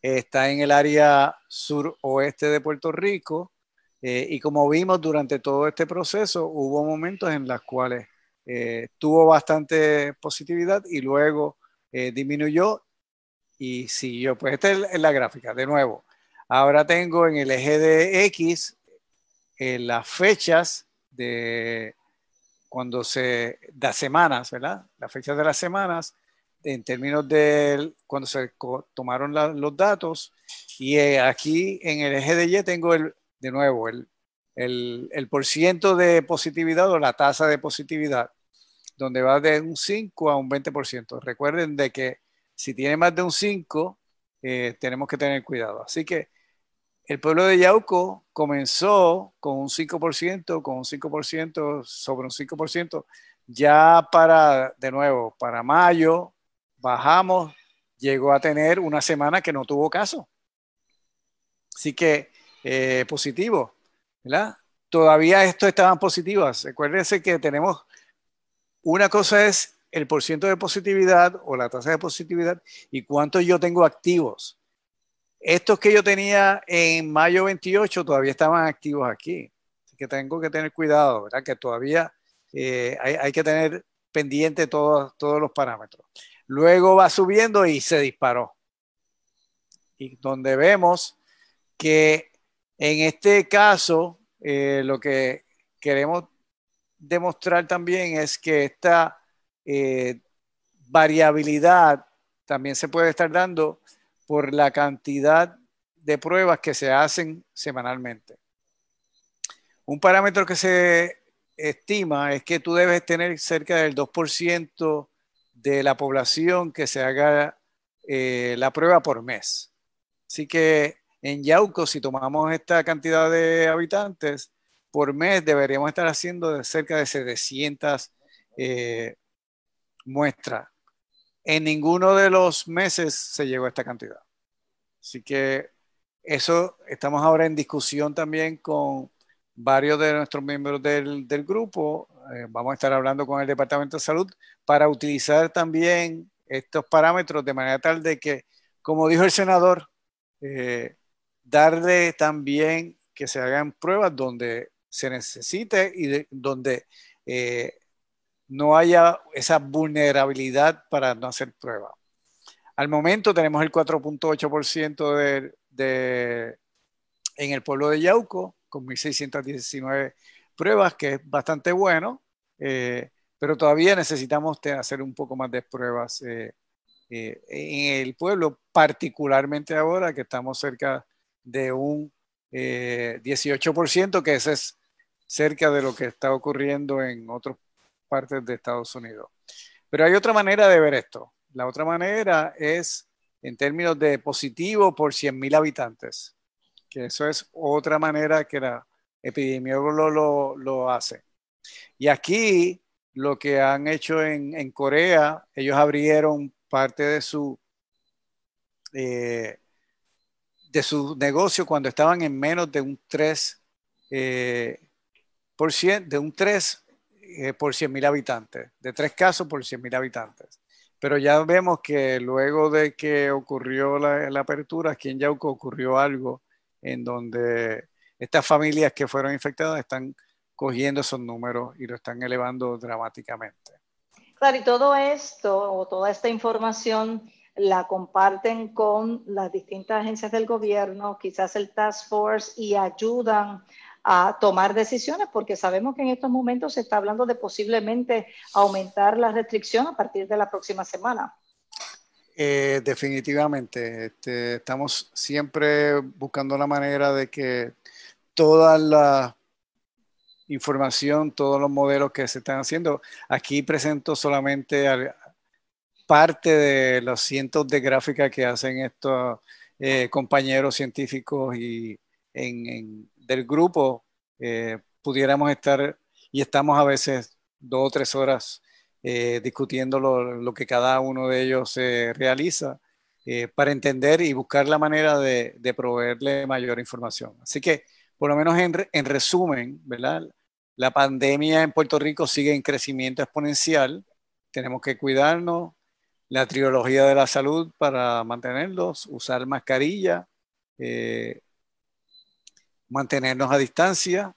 Está en el área suroeste de Puerto Rico eh, y como vimos durante todo este proceso hubo momentos en los cuales eh, tuvo bastante positividad y luego eh, disminuyó y siguió. Pues esta es la gráfica, de nuevo. Ahora tengo en el eje de X las fechas de cuando se, da semanas, ¿verdad? Las fechas de las semanas en términos de cuando se tomaron los datos. Y eh, aquí en el eje de Y tengo el, de nuevo el, el, por ciento de positividad o la tasa de positividad, donde va de un 5 a un 20%. Recuerden de que si tiene más de un 5, eh, tenemos que tener cuidado. Así que el pueblo de Yauco comenzó con un 5%, con un 5%, sobre un 5%, ya para, de nuevo, para mayo, bajamos, llegó a tener una semana que no tuvo caso. Así que eh, positivo, ¿verdad? Todavía esto estaban positivas. Acuérdense que tenemos, una cosa es el porcentaje de positividad o la tasa de positividad y cuánto yo tengo activos. Estos que yo tenía en mayo 28 todavía estaban activos aquí. Así que tengo que tener cuidado, ¿verdad? Que todavía eh, hay, que tener pendiente todos los parámetros. Luego va subiendo y se disparó. Y donde vemos que en este caso eh, lo que queremos demostrar también es que esta eh, variabilidad también se puede estar dando por la cantidad de pruebas que se hacen semanalmente. Un parámetro que se estima es que tú debes tener cerca del 2% de la población que se haga eh, la prueba por mes. Así que en Yauco, si tomamos esta cantidad de habitantes, por mes deberíamos estar haciendo de cerca de 700 eh, muestras. En ninguno de los meses se llegó a esta cantidad. Así que eso estamos ahora en discusión también con varios de nuestros miembros del, del grupo, eh, vamos a estar hablando con el Departamento de Salud para utilizar también estos parámetros de manera tal de que, como dijo el senador, eh, darle también que se hagan pruebas donde se necesite y donde eh, no haya esa vulnerabilidad para no hacer pruebas. Al momento tenemos el 4.8% de, de, en el pueblo de Yauco, con 1.619 pruebas, que es bastante bueno, eh, pero todavía necesitamos hacer un poco más de pruebas eh, eh, en el pueblo, particularmente ahora que estamos cerca de un 18%, que ese es cerca de lo que está ocurriendo en otras partes de Estados Unidos. Pero hay otra manera de ver esto. La otra manera es en términos de positivo por 100.000 habitantes que eso es otra manera que la epidemia lo, lo hace. Y aquí lo que han hecho en, Corea, ellos abrieron parte de su, eh, de negocio cuando estaban en menos de un 3, eh, por de un 3 eh, por 100 mil habitantes, de tres casos por 100 mil habitantes. Pero ya vemos que luego de que ocurrió la, la apertura, aquí en Yauco ocurrió algo en donde estas familias que fueron infectadas están cogiendo esos números y lo están elevando dramáticamente. Claro, y todo esto o toda esta información la comparten con las distintas agencias del gobierno, quizás el Task Force, y ayudan a tomar decisiones, porque sabemos que en estos momentos se está hablando de posiblemente aumentar la restricción a partir de la próxima semana. Eh, definitivamente, este, estamos siempre buscando la manera de que toda la información, todos los modelos que se están haciendo, aquí presento solamente parte de los cientos de gráficas que hacen estos eh, compañeros científicos y en, del grupo, eh, pudiéramos estar y estamos a veces dos o tres horas eh, discutiendo lo, que cada uno de ellos eh, realiza, eh, para entender y buscar la manera de, proveerle mayor información. Así que, por lo menos en, resumen, La pandemia en Puerto Rico sigue en crecimiento exponencial, tenemos que cuidarnos, la trilogía de la salud para mantenerlos, usar mascarilla, mantenernos a distancia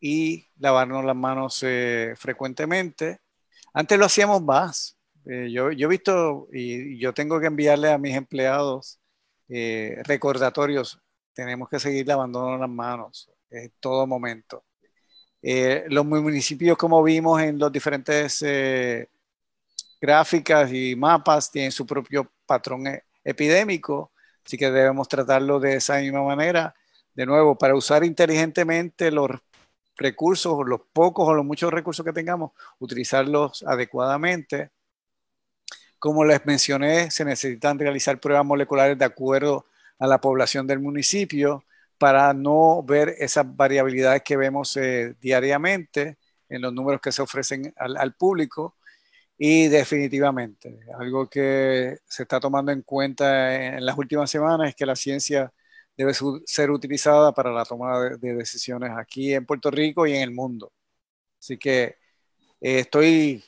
y lavarnos las manos frecuentemente. Antes lo hacíamos más. Eh, yo, he visto y yo tengo que enviarle a mis empleados eh, recordatorios. Tenemos que seguir lavándonos las manos en todo momento. Eh, los municipios, como vimos en los diferentes gráficas y mapas, tienen su propio patrón e, epidémico, así que debemos tratarlo de esa misma manera. De nuevo, para usar inteligentemente los recursos, los pocos o los muchos recursos que tengamos, utilizarlos adecuadamente. Como les mencioné, se necesitan realizar pruebas moleculares de acuerdo a la población del municipio para no ver esas variabilidades que vemos eh, diariamente en los números que se ofrecen al, público. Y definitivamente, algo que se está tomando en cuenta en las últimas semanas es que la ciencia debe ser utilizada para la toma de, decisiones aquí en Puerto Rico y en el mundo. Así que eh, estoy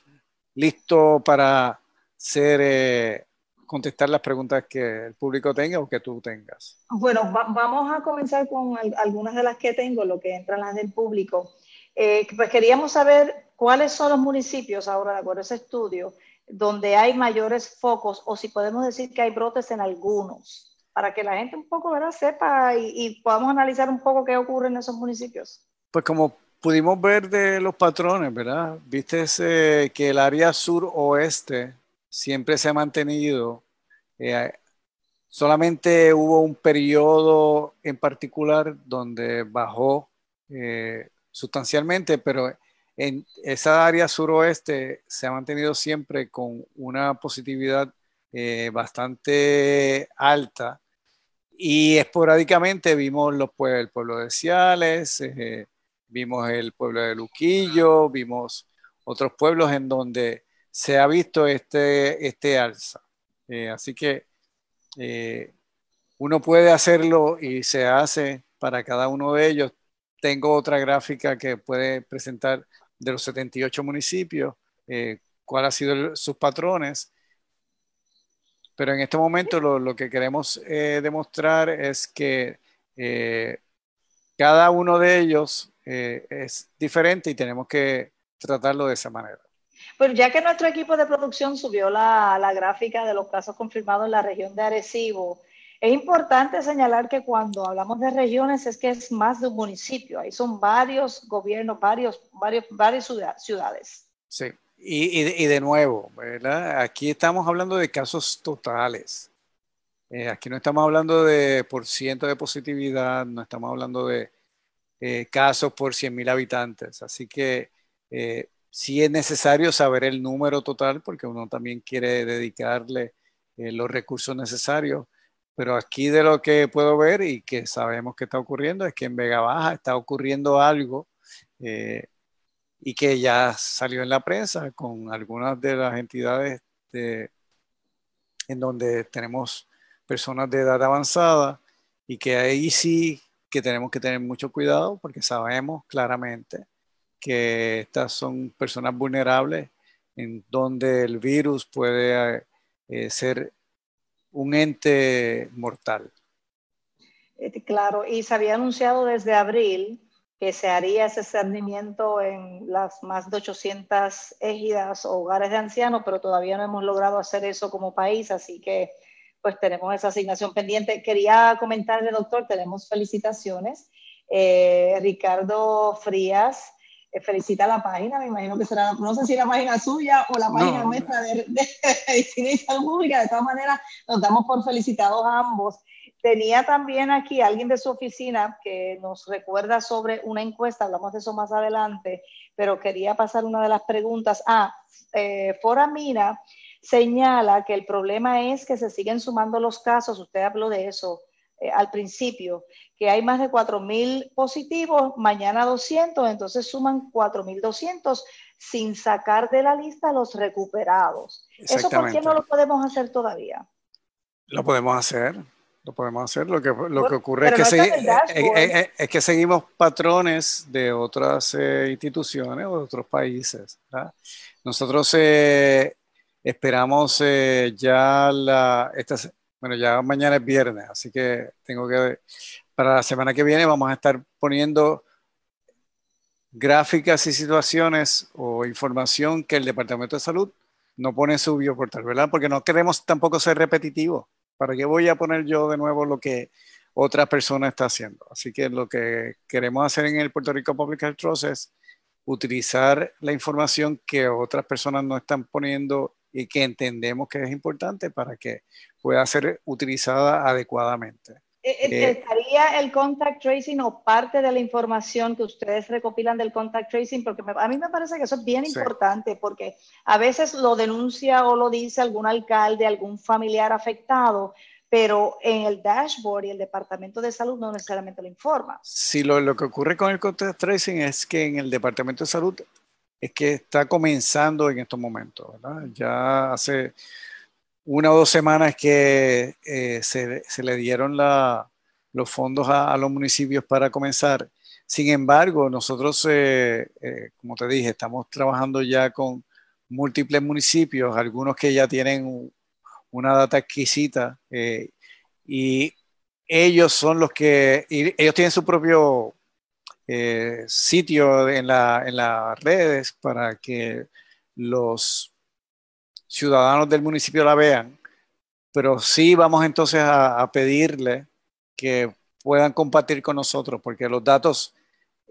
listo para ser, eh, contestar las preguntas que el público tenga o que tú tengas. Bueno, vamos a comenzar con algunas de las que tengo, lo que entran las del público. Eh, pues queríamos saber cuáles son los municipios ahora, de acuerdo ese estudio, donde hay mayores focos o si podemos decir que hay brotes en algunos para que la gente un poco ¿verdad? sepa y, podamos analizar un poco qué ocurre en esos municipios. Pues como pudimos ver de los patrones, ¿verdad? Viste que el área sur-oeste siempre se ha mantenido. Eh, solamente hubo un periodo en particular donde bajó eh, sustancialmente, pero en esa área suroeste se ha mantenido siempre con una positividad eh, bastante alta y esporádicamente vimos los, pueblos el pueblo de Ciales, eh, vimos el pueblo de Luquillo, vimos otros pueblos en donde se ha visto este, este alza. Eh, así que eh, uno puede hacerlo y se hace para cada uno de ellos. Tengo otra gráfica que puede presentar de los 78 municipios, cuáles han sido sus patrones pero en este momento lo, que queremos eh, demostrar es que eh, cada uno de ellos eh, es diferente y tenemos que tratarlo de esa manera. Bueno, ya que nuestro equipo de producción subió la, gráfica de los casos confirmados en la región de Arecibo, es importante señalar que cuando hablamos de regiones es que es más de un municipio, ahí son varios gobiernos, varios, varios, varias ciudades. Sí. Y, de nuevo, ¿verdad? Aquí estamos hablando de casos totales. Eh, aquí no estamos hablando de por ciento de positividad, no estamos hablando de eh, casos por 100.000 habitantes. Así que eh, sí es necesario saber el número total porque uno también quiere dedicarle los recursos necesarios. Pero aquí de lo que puedo ver y que sabemos que está ocurriendo es que en Vega Baja está ocurriendo algo y que ya salió en la prensa con algunas de las entidades en donde tenemos personas de edad avanzada y que ahí sí que tenemos que tener mucho cuidado porque sabemos claramente que estas son personas vulnerables en donde el virus puede eh, ser un ente mortal. Eh, claro, y se había anunciado desde abril que se haría ese cernimiento en las más de 800 égidas o hogares de ancianos, pero todavía no hemos logrado hacer eso como país, así que pues tenemos esa asignación pendiente. Quería comentarle, doctor, tenemos felicitaciones. Eh, Ricardo Frías eh, felicita la página, me imagino que será, no sé si la página suya o la página nuestra de, y Salud de, de todas maneras nos damos por felicitados a ambos. Tenía también aquí alguien de su oficina que nos recuerda sobre una encuesta, hablamos de eso más adelante, pero quería pasar una de las preguntas. Ah, eh, Foramina señala que el problema es que se siguen sumando los casos, usted habló de eso eh, al principio, que hay más de 4.000 positivos, mañana 200, entonces suman 4.200 sin sacar de la lista los recuperados. ¿Eso por qué no lo podemos hacer todavía? Lo podemos hacer, lo podemos hacer. Lo que, lo que ocurre eh, eh, eh, es que, seguimos patrones de otras instituciones o de otros países. Nosotros esperamos ya la. Esta, bueno, ya mañana es viernes, así que tengo que. Para la semana que viene vamos a estar poniendo gráficas y situaciones o información que el Departamento de Salud no pone en su bioportal, ¿verdad? Porque no queremos tampoco ser repetitivos ¿Para qué voy a poner yo de nuevo lo que otra persona está haciendo? Así que lo que queremos hacer en el Puerto Rico Public Health Trust es utilizar la información que otras personas no están poniendo y que entendemos que es importante para que pueda ser utilizada adecuadamente. Eh, eh, ¿Estaría el contact tracing o parte de la información que ustedes recopilan del contact tracing? Porque a mí me parece que eso es bien importante, porque a veces lo denuncia o lo dice algún alcalde, algún familiar afectado, pero en el dashboard y el departamento de salud no necesariamente lo informa. Sí, lo, lo que ocurre con el contact tracing es que en el departamento de salud es que está comenzando en estos momentos, ¿verdad? Ya hace una o dos semanas que eh, se, le dieron los fondos a, los municipios para comenzar. Sin embargo, nosotros, eh, eh, como te dije, estamos trabajando ya con múltiples municipios, algunos que ya tienen una data exquisita y ellos son los que, ellos tienen su propio sitio en, la, en las redes para que los ciudadanos del municipio la vean, pero sí vamos entonces a, pedirle que puedan compartir con nosotros, porque los datos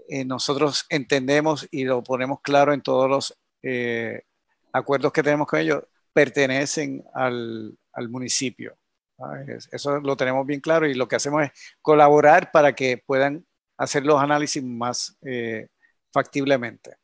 eh, nosotros entendemos y lo ponemos claro en todos los eh, acuerdos que tenemos con ellos, pertenecen al, municipio. Ah, eso lo tenemos bien claro y lo que hacemos es colaborar para que puedan hacer los análisis más eh, factiblemente.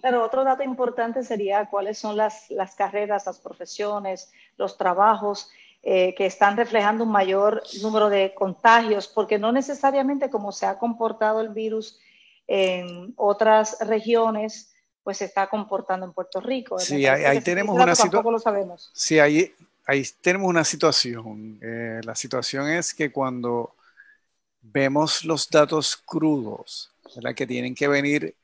Pero otro dato importante sería cuáles son las, las carreras, las profesiones, los trabajos eh, que están reflejando un mayor número de contagios, porque no necesariamente como se ha comportado el virus en otras regiones, pues se está comportando en Puerto Rico. Sí, ahí, tenemos una situación. Sí, ahí, ahí tenemos una situación. Eh, la situación es que cuando vemos los datos crudos, ¿verdad? que tienen que venir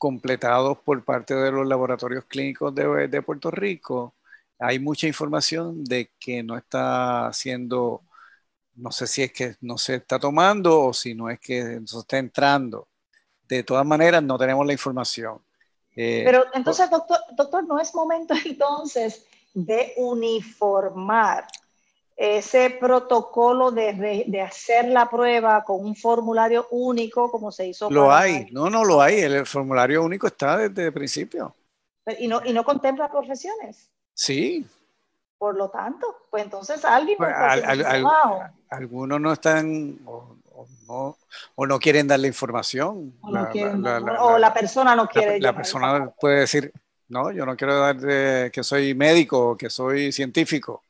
completados por parte de los laboratorios clínicos de, Puerto Rico, hay mucha información de que no está siendo, no sé si es que no se está tomando o si no es que no está entrando. De todas maneras, no tenemos la información. Eh, Pero entonces, doctor, doctor, no es momento (laughs) entonces de uniformar ese protocolo de, de hacer la prueba con un formulario único como se hizo. Lo hay, no, no lo hay, el, formulario único está desde el principio. y, no, y no contempla profesiones. Sí. Por lo tanto, pues entonces alguien... Pues, algunos no están... O, no, o no quieren dar la información. O, la, persona no quiere. La, persona puede decir, no, yo no quiero dar que soy médico, que soy científico.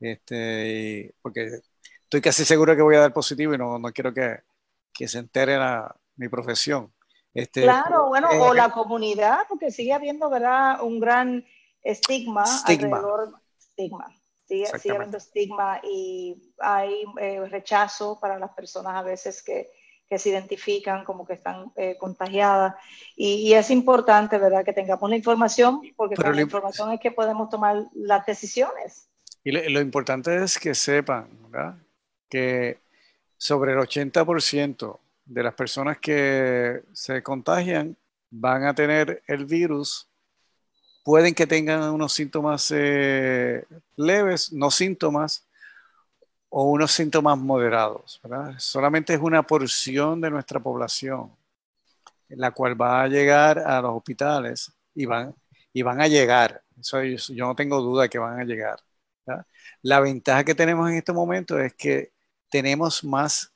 Este, porque estoy casi seguro que voy a dar positivo y no, quiero que, se entere la, mi profesión. Este, claro, bueno, o eh, la comunidad, porque sigue habiendo, ¿verdad? Un gran estigma, estigma. Estigma. Sigue, habiendo estigma y hay eh, rechazo para las personas a veces que, se identifican como que están eh, contagiadas. Y, es importante, ¿verdad?, que tengamos la información, porque con la información es que podemos tomar las decisiones. Y lo importante es que sepan que sobre el 80% de las personas que se contagian van a tener el virus, pueden que tengan unos síntomas eh, leves, no síntomas, o unos síntomas moderados. Solamente es una porción de nuestra población, la cual va a llegar a los hospitales y van, y van a llegar. yo no tengo duda que van a llegar. La ventaja que tenemos en este momento es que tenemos más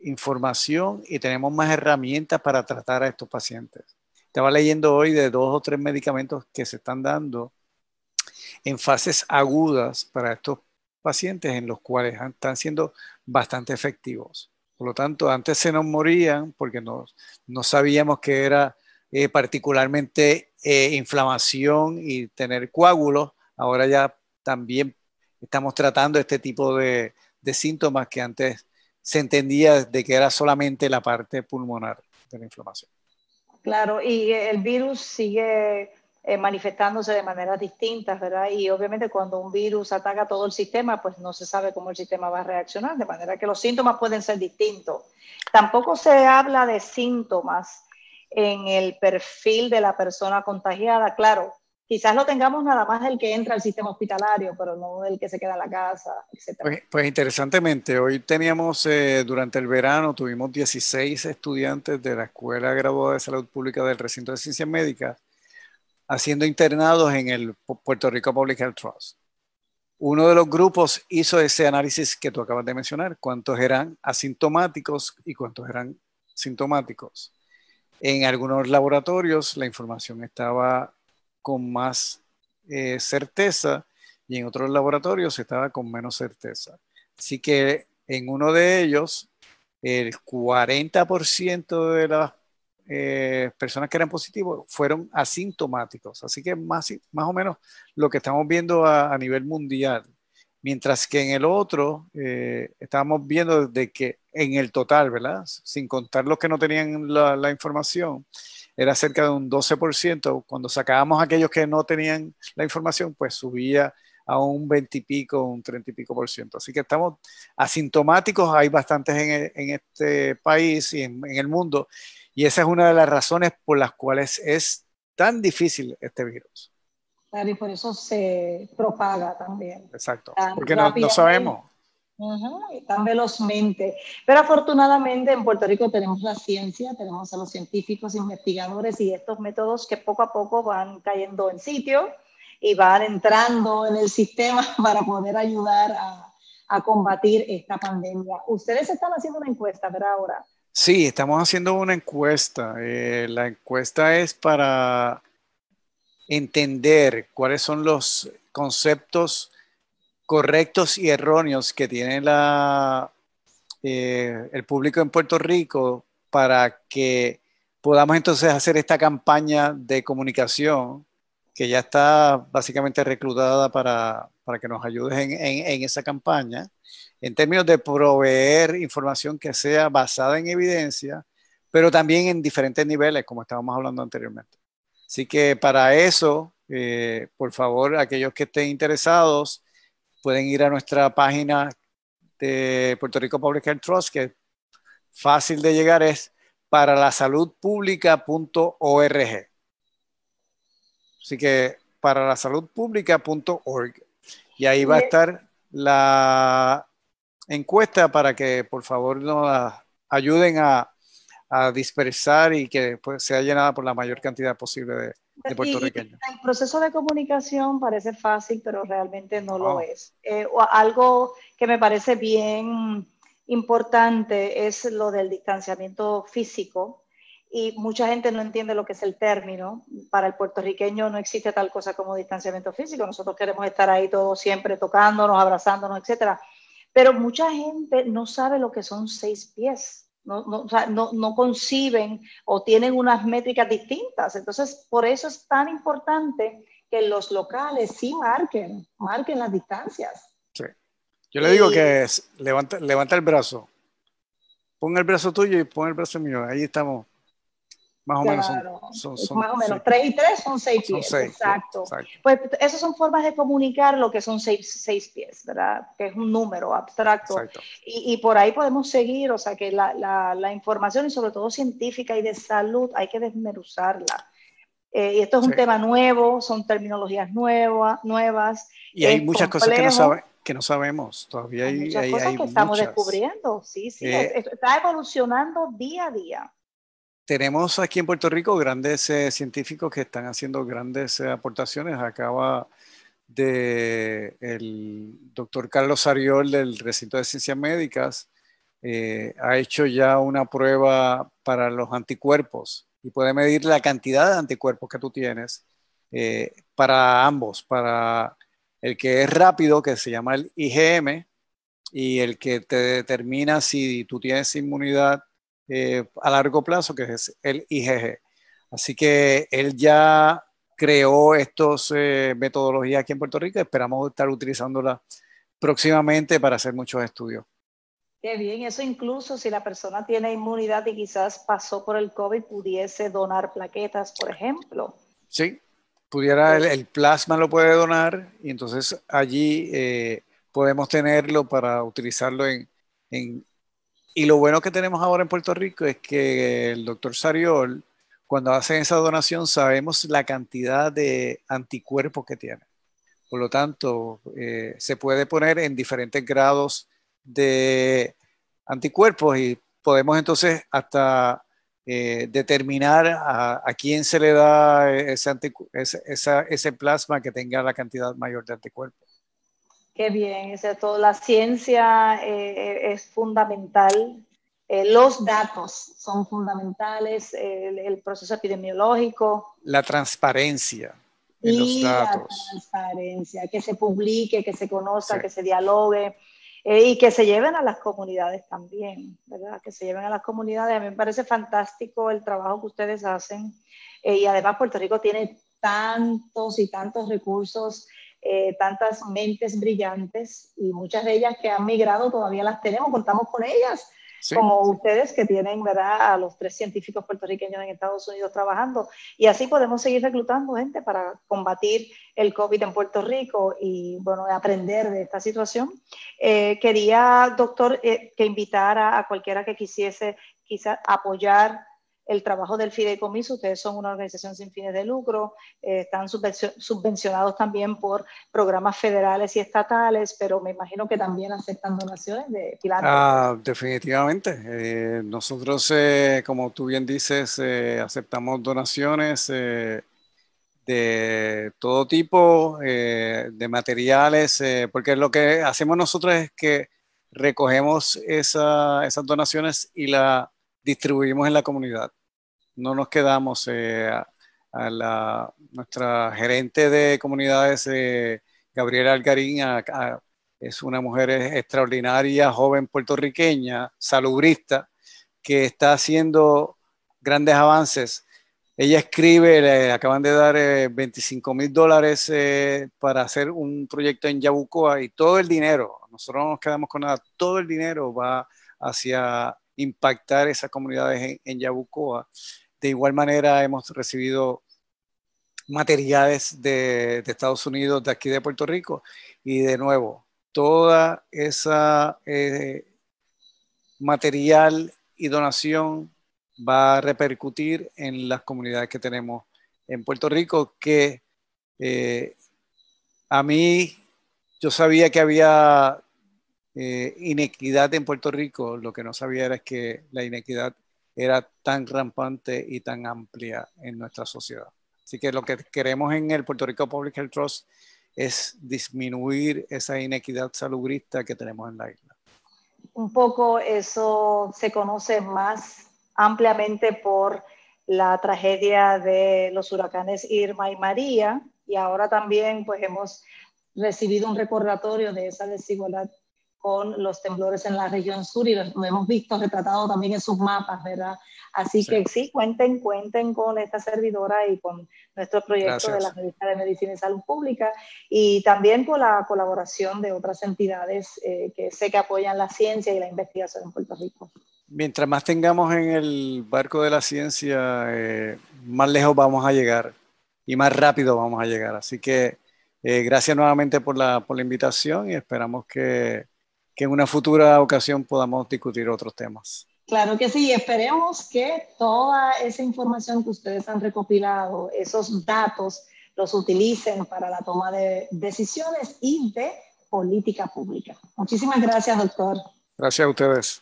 información y tenemos más herramientas para tratar a estos pacientes. Estaba leyendo hoy de dos o tres medicamentos que se están dando en fases agudas para estos pacientes en los cuales están siendo bastante efectivos. Por lo tanto, antes se nos morían porque no, sabíamos que era eh, particularmente eh, inflamación y tener coágulos. Ahora ya también estamos tratando este tipo de, síntomas que antes se entendía de que era solamente la parte pulmonar de la inflamación. Claro, y el virus sigue eh, manifestándose de maneras distintas, ¿verdad? Y obviamente cuando un virus ataca todo el sistema, pues no se sabe cómo el sistema va a reaccionar, de manera que los síntomas pueden ser distintos. Tampoco se habla de síntomas en el perfil de la persona contagiada, claro. Quizás lo tengamos nada más del que entra al sistema hospitalario, pero no del que se queda en la casa, etc. Pues, pues, interesantemente, hoy teníamos, eh, durante el verano, tuvimos 16 estudiantes de la Escuela Graduada de Salud Pública del Recinto de Ciencias Médicas haciendo internados en el Puerto Rico Public Health Trust. Uno de los grupos hizo ese análisis que tú acabas de mencionar, cuántos eran asintomáticos y cuántos eran sintomáticos. En algunos laboratorios la información estaba con más eh, certeza y en otros laboratorios estaba con menos certeza. Así que en uno de ellos, el 40% de las eh, personas que eran positivos fueron asintomáticos. Así que más, más o menos lo que estamos viendo a, nivel mundial. Mientras que en el otro eh, estábamos viendo de que en el total, ¿verdad? Sin contar los que no tenían la información, era cerca de un 12%. Cuando sacábamos a aquellos que no tenían la información, pues subía a un 20 y pico, un 30 y pico por ciento. Así que estamos asintomáticos, hay bastantes en, e, este país y en, el mundo, y esa es una de las razones por las cuales es tan difícil este virus. Claro, y por eso se propaga también. Exacto, porque no, sabemos tan ah. velozmente. Pero afortunadamente en Puerto Rico tenemos la ciencia, tenemos a los científicos, investigadores y estos métodos que poco a poco van cayendo en sitio y van entrando en el sistema (laughs) para poder ayudar a, combatir esta pandemia. Ustedes están haciendo una encuesta, ¿verdad? Ahora. Sí, estamos haciendo una encuesta. Eh, la encuesta es para entender cuáles son los conceptos correctos y erróneos que tiene eh, el público en Puerto Rico para que podamos entonces hacer esta campaña de comunicación que ya está básicamente reclutada para, que nos ayudes en, en, esa campaña, en términos de proveer información que sea basada en evidencia, pero también en diferentes niveles, como estábamos hablando anteriormente. Así que para eso, eh, por favor, aquellos que estén interesados, pueden ir a nuestra página de Puerto Rico Public Health Trust, que es fácil de llegar, es para la salud Así que para la salud Y ahí va a estar la encuesta para que por favor nos ayuden a, dispersar y que pues, sea llenada por la mayor cantidad posible de, el proceso de comunicación parece fácil, pero realmente no lo es. Eh, algo que me parece bien importante es lo del distanciamiento físico. Y mucha gente no entiende lo que es el término. Para el puertorriqueño no existe tal cosa como distanciamiento físico. Nosotros queremos estar ahí todos siempre tocándonos, abrazándonos, etcétera. Pero mucha gente no sabe lo que son seis pies no, no, o sea, no, no, conciben o tienen unas métricas distintas. Entonces, por eso es tan importante que los locales sí marquen, marquen las distancias. Yo le digo que es, levanta, levanta el brazo, pon el brazo tuyo y pon el brazo mío, ahí estamos. Más o menos son, Más o menos, y 3 son seis pies. exacto. Pues esas son formas de comunicar lo que son 6 pies, ¿verdad? Que es un número abstracto. Y, y, por ahí podemos seguir, o sea que la, la, la, información, y sobre todo científica y de salud, hay que desmeruzarla eh, y esto es un tema nuevo, son terminologías nuevas nuevas. Y hay muchas cosas que no que no sabemos. Todavía hay, hay muchas cosas que estamos descubriendo. Sí, sí. Eh, está evolucionando día a día tenemos aquí en Puerto Rico grandes eh, científicos que están haciendo grandes eh, aportaciones. Acaba de el doctor Carlos Ariol del Recinto de Ciencias Médicas eh, ha hecho ya una prueba para los anticuerpos y puede medir la cantidad de anticuerpos que tú tienes para ambos, para el que es rápido, que se llama el IgM, y el que te determina si tú tienes inmunidad eh, a largo plazo, que es el IgG. Así que él ya creó estas eh, metodologías aquí en Puerto Rico. Esperamos estar utilizándolas próximamente para hacer muchos estudios. Qué bien, eso incluso si la persona tiene inmunidad y quizás pasó por el COVID, pudiese donar plaquetas, por ejemplo. Sí, pudiera, el, plasma lo puede donar y entonces allí eh, podemos tenerlo para utilizarlo en y lo bueno que tenemos ahora en Puerto Rico es que el doctor Sariol, cuando hace esa donación, sabemos la cantidad de anticuerpos que tiene. Por lo tanto, eh, se puede poner en diferentes grados de anticuerpos y podemos entonces hasta eh, determinar a, quién se le da ese plasma que tenga la cantidad mayor de anticuerpos. Qué bien, es todo. La ciencia eh, eh, es fundamental. Eh, los datos son fundamentales, el, proceso epidemiológico. La transparencia en los datos. La transparencia, que se publique, que se conozca, que se dialogue. y que se lleven a las comunidades también, ¿verdad? Que se lleven a las comunidades. A mí me parece fantástico el trabajo que ustedes hacen y además Puerto Rico tiene tantos y tantos recursos eh, tantas mentes brillantes y muchas de ellas que han migrado todavía las tenemos, contamos con ellas. como ustedes que tienen ¿verdad? a los tres científicos puertorriqueños en Estados Unidos trabajando. Y así podemos seguir reclutando gente para combatir el COVID en Puerto Rico y bueno, aprender de esta situación. Eh, quería, doctor, eh, que invitara a cualquiera que quisiese quizás apoyar el trabajo del fideicomiso. Ustedes son una organización sin fines de lucro, eh, están subvencionados también por programas federales y estatales, pero me imagino que también aceptan donaciones de pilares. Ah, definitivamente. Eh, nosotros, eh, como tú bien dices, aceptamos donaciones de todo tipo, de materiales, porque lo que hacemos nosotros es que recogemos esas donaciones y las distribuimos en la comunidad no nos quedamos. Eh, a, la, nuestra gerente de comunidades, eh, Gabriela Algarín, es una mujer extraordinaria, joven puertorriqueña, salubrista, que está haciendo grandes avances. Ella escribe, le acaban de dar 25 eh, mil dólares para hacer un proyecto en Yabucoa y todo el dinero, nosotros no nos quedamos con nada, todo el dinero va hacia impactar esas comunidades en Yabucoa de igual manera, hemos recibido materiales de, Estados Unidos, de aquí de Puerto Rico, y de nuevo, toda esa eh, material y donación va a repercutir en las comunidades que tenemos en Puerto Rico, que eh, a mí yo sabía que había eh, inequidad en Puerto Rico, lo que no sabía era que la inequidad era tan rampante y tan amplia en nuestra sociedad. Así que lo que queremos en el Puerto Rico Public Health Trust es disminuir esa inequidad salubrista que tenemos en la isla. Un poco eso se conoce más ampliamente por la tragedia de los huracanes Irma y María y ahora también pues hemos recibido un recordatorio de esa desigualdad con los temblores en la región sur y lo, hemos visto retratado también en sus mapas, ¿verdad? Así que sí, cuenten, cuenten con esta servidora y con nuestro proyecto de la revista de Medicina y Salud Pública y también con la colaboración de otras entidades eh, que sé que apoyan la ciencia y la investigación en Puerto Rico. Mientras más tengamos en el barco de la ciencia, eh, más lejos vamos a llegar y más rápido vamos a llegar. Así que eh, gracias nuevamente por la, por la invitación y esperamos que que en una futura ocasión podamos discutir otros temas. Claro que sí, esperemos que toda esa información que ustedes han recopilado, esos datos, los utilicen para la toma de decisiones y de política pública. Muchísimas gracias, doctor. Gracias a ustedes.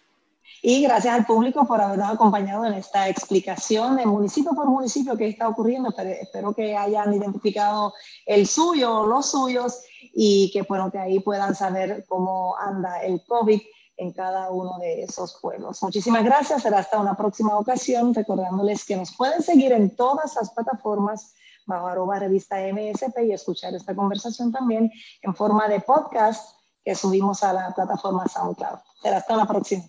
Y gracias al público por habernos acompañado en esta explicación de municipio por municipio que está ocurriendo. Espero que hayan identificado el suyo o los suyos y que, bueno, que ahí puedan saber cómo anda el COVID en cada uno de esos pueblos. Muchísimas gracias, será hasta una próxima ocasión, recordándoles que nos pueden seguir en todas las plataformas bajo arroba revista MSP y escuchar esta conversación también en forma de podcast que subimos a la plataforma SoundCloud. Será hasta la próxima.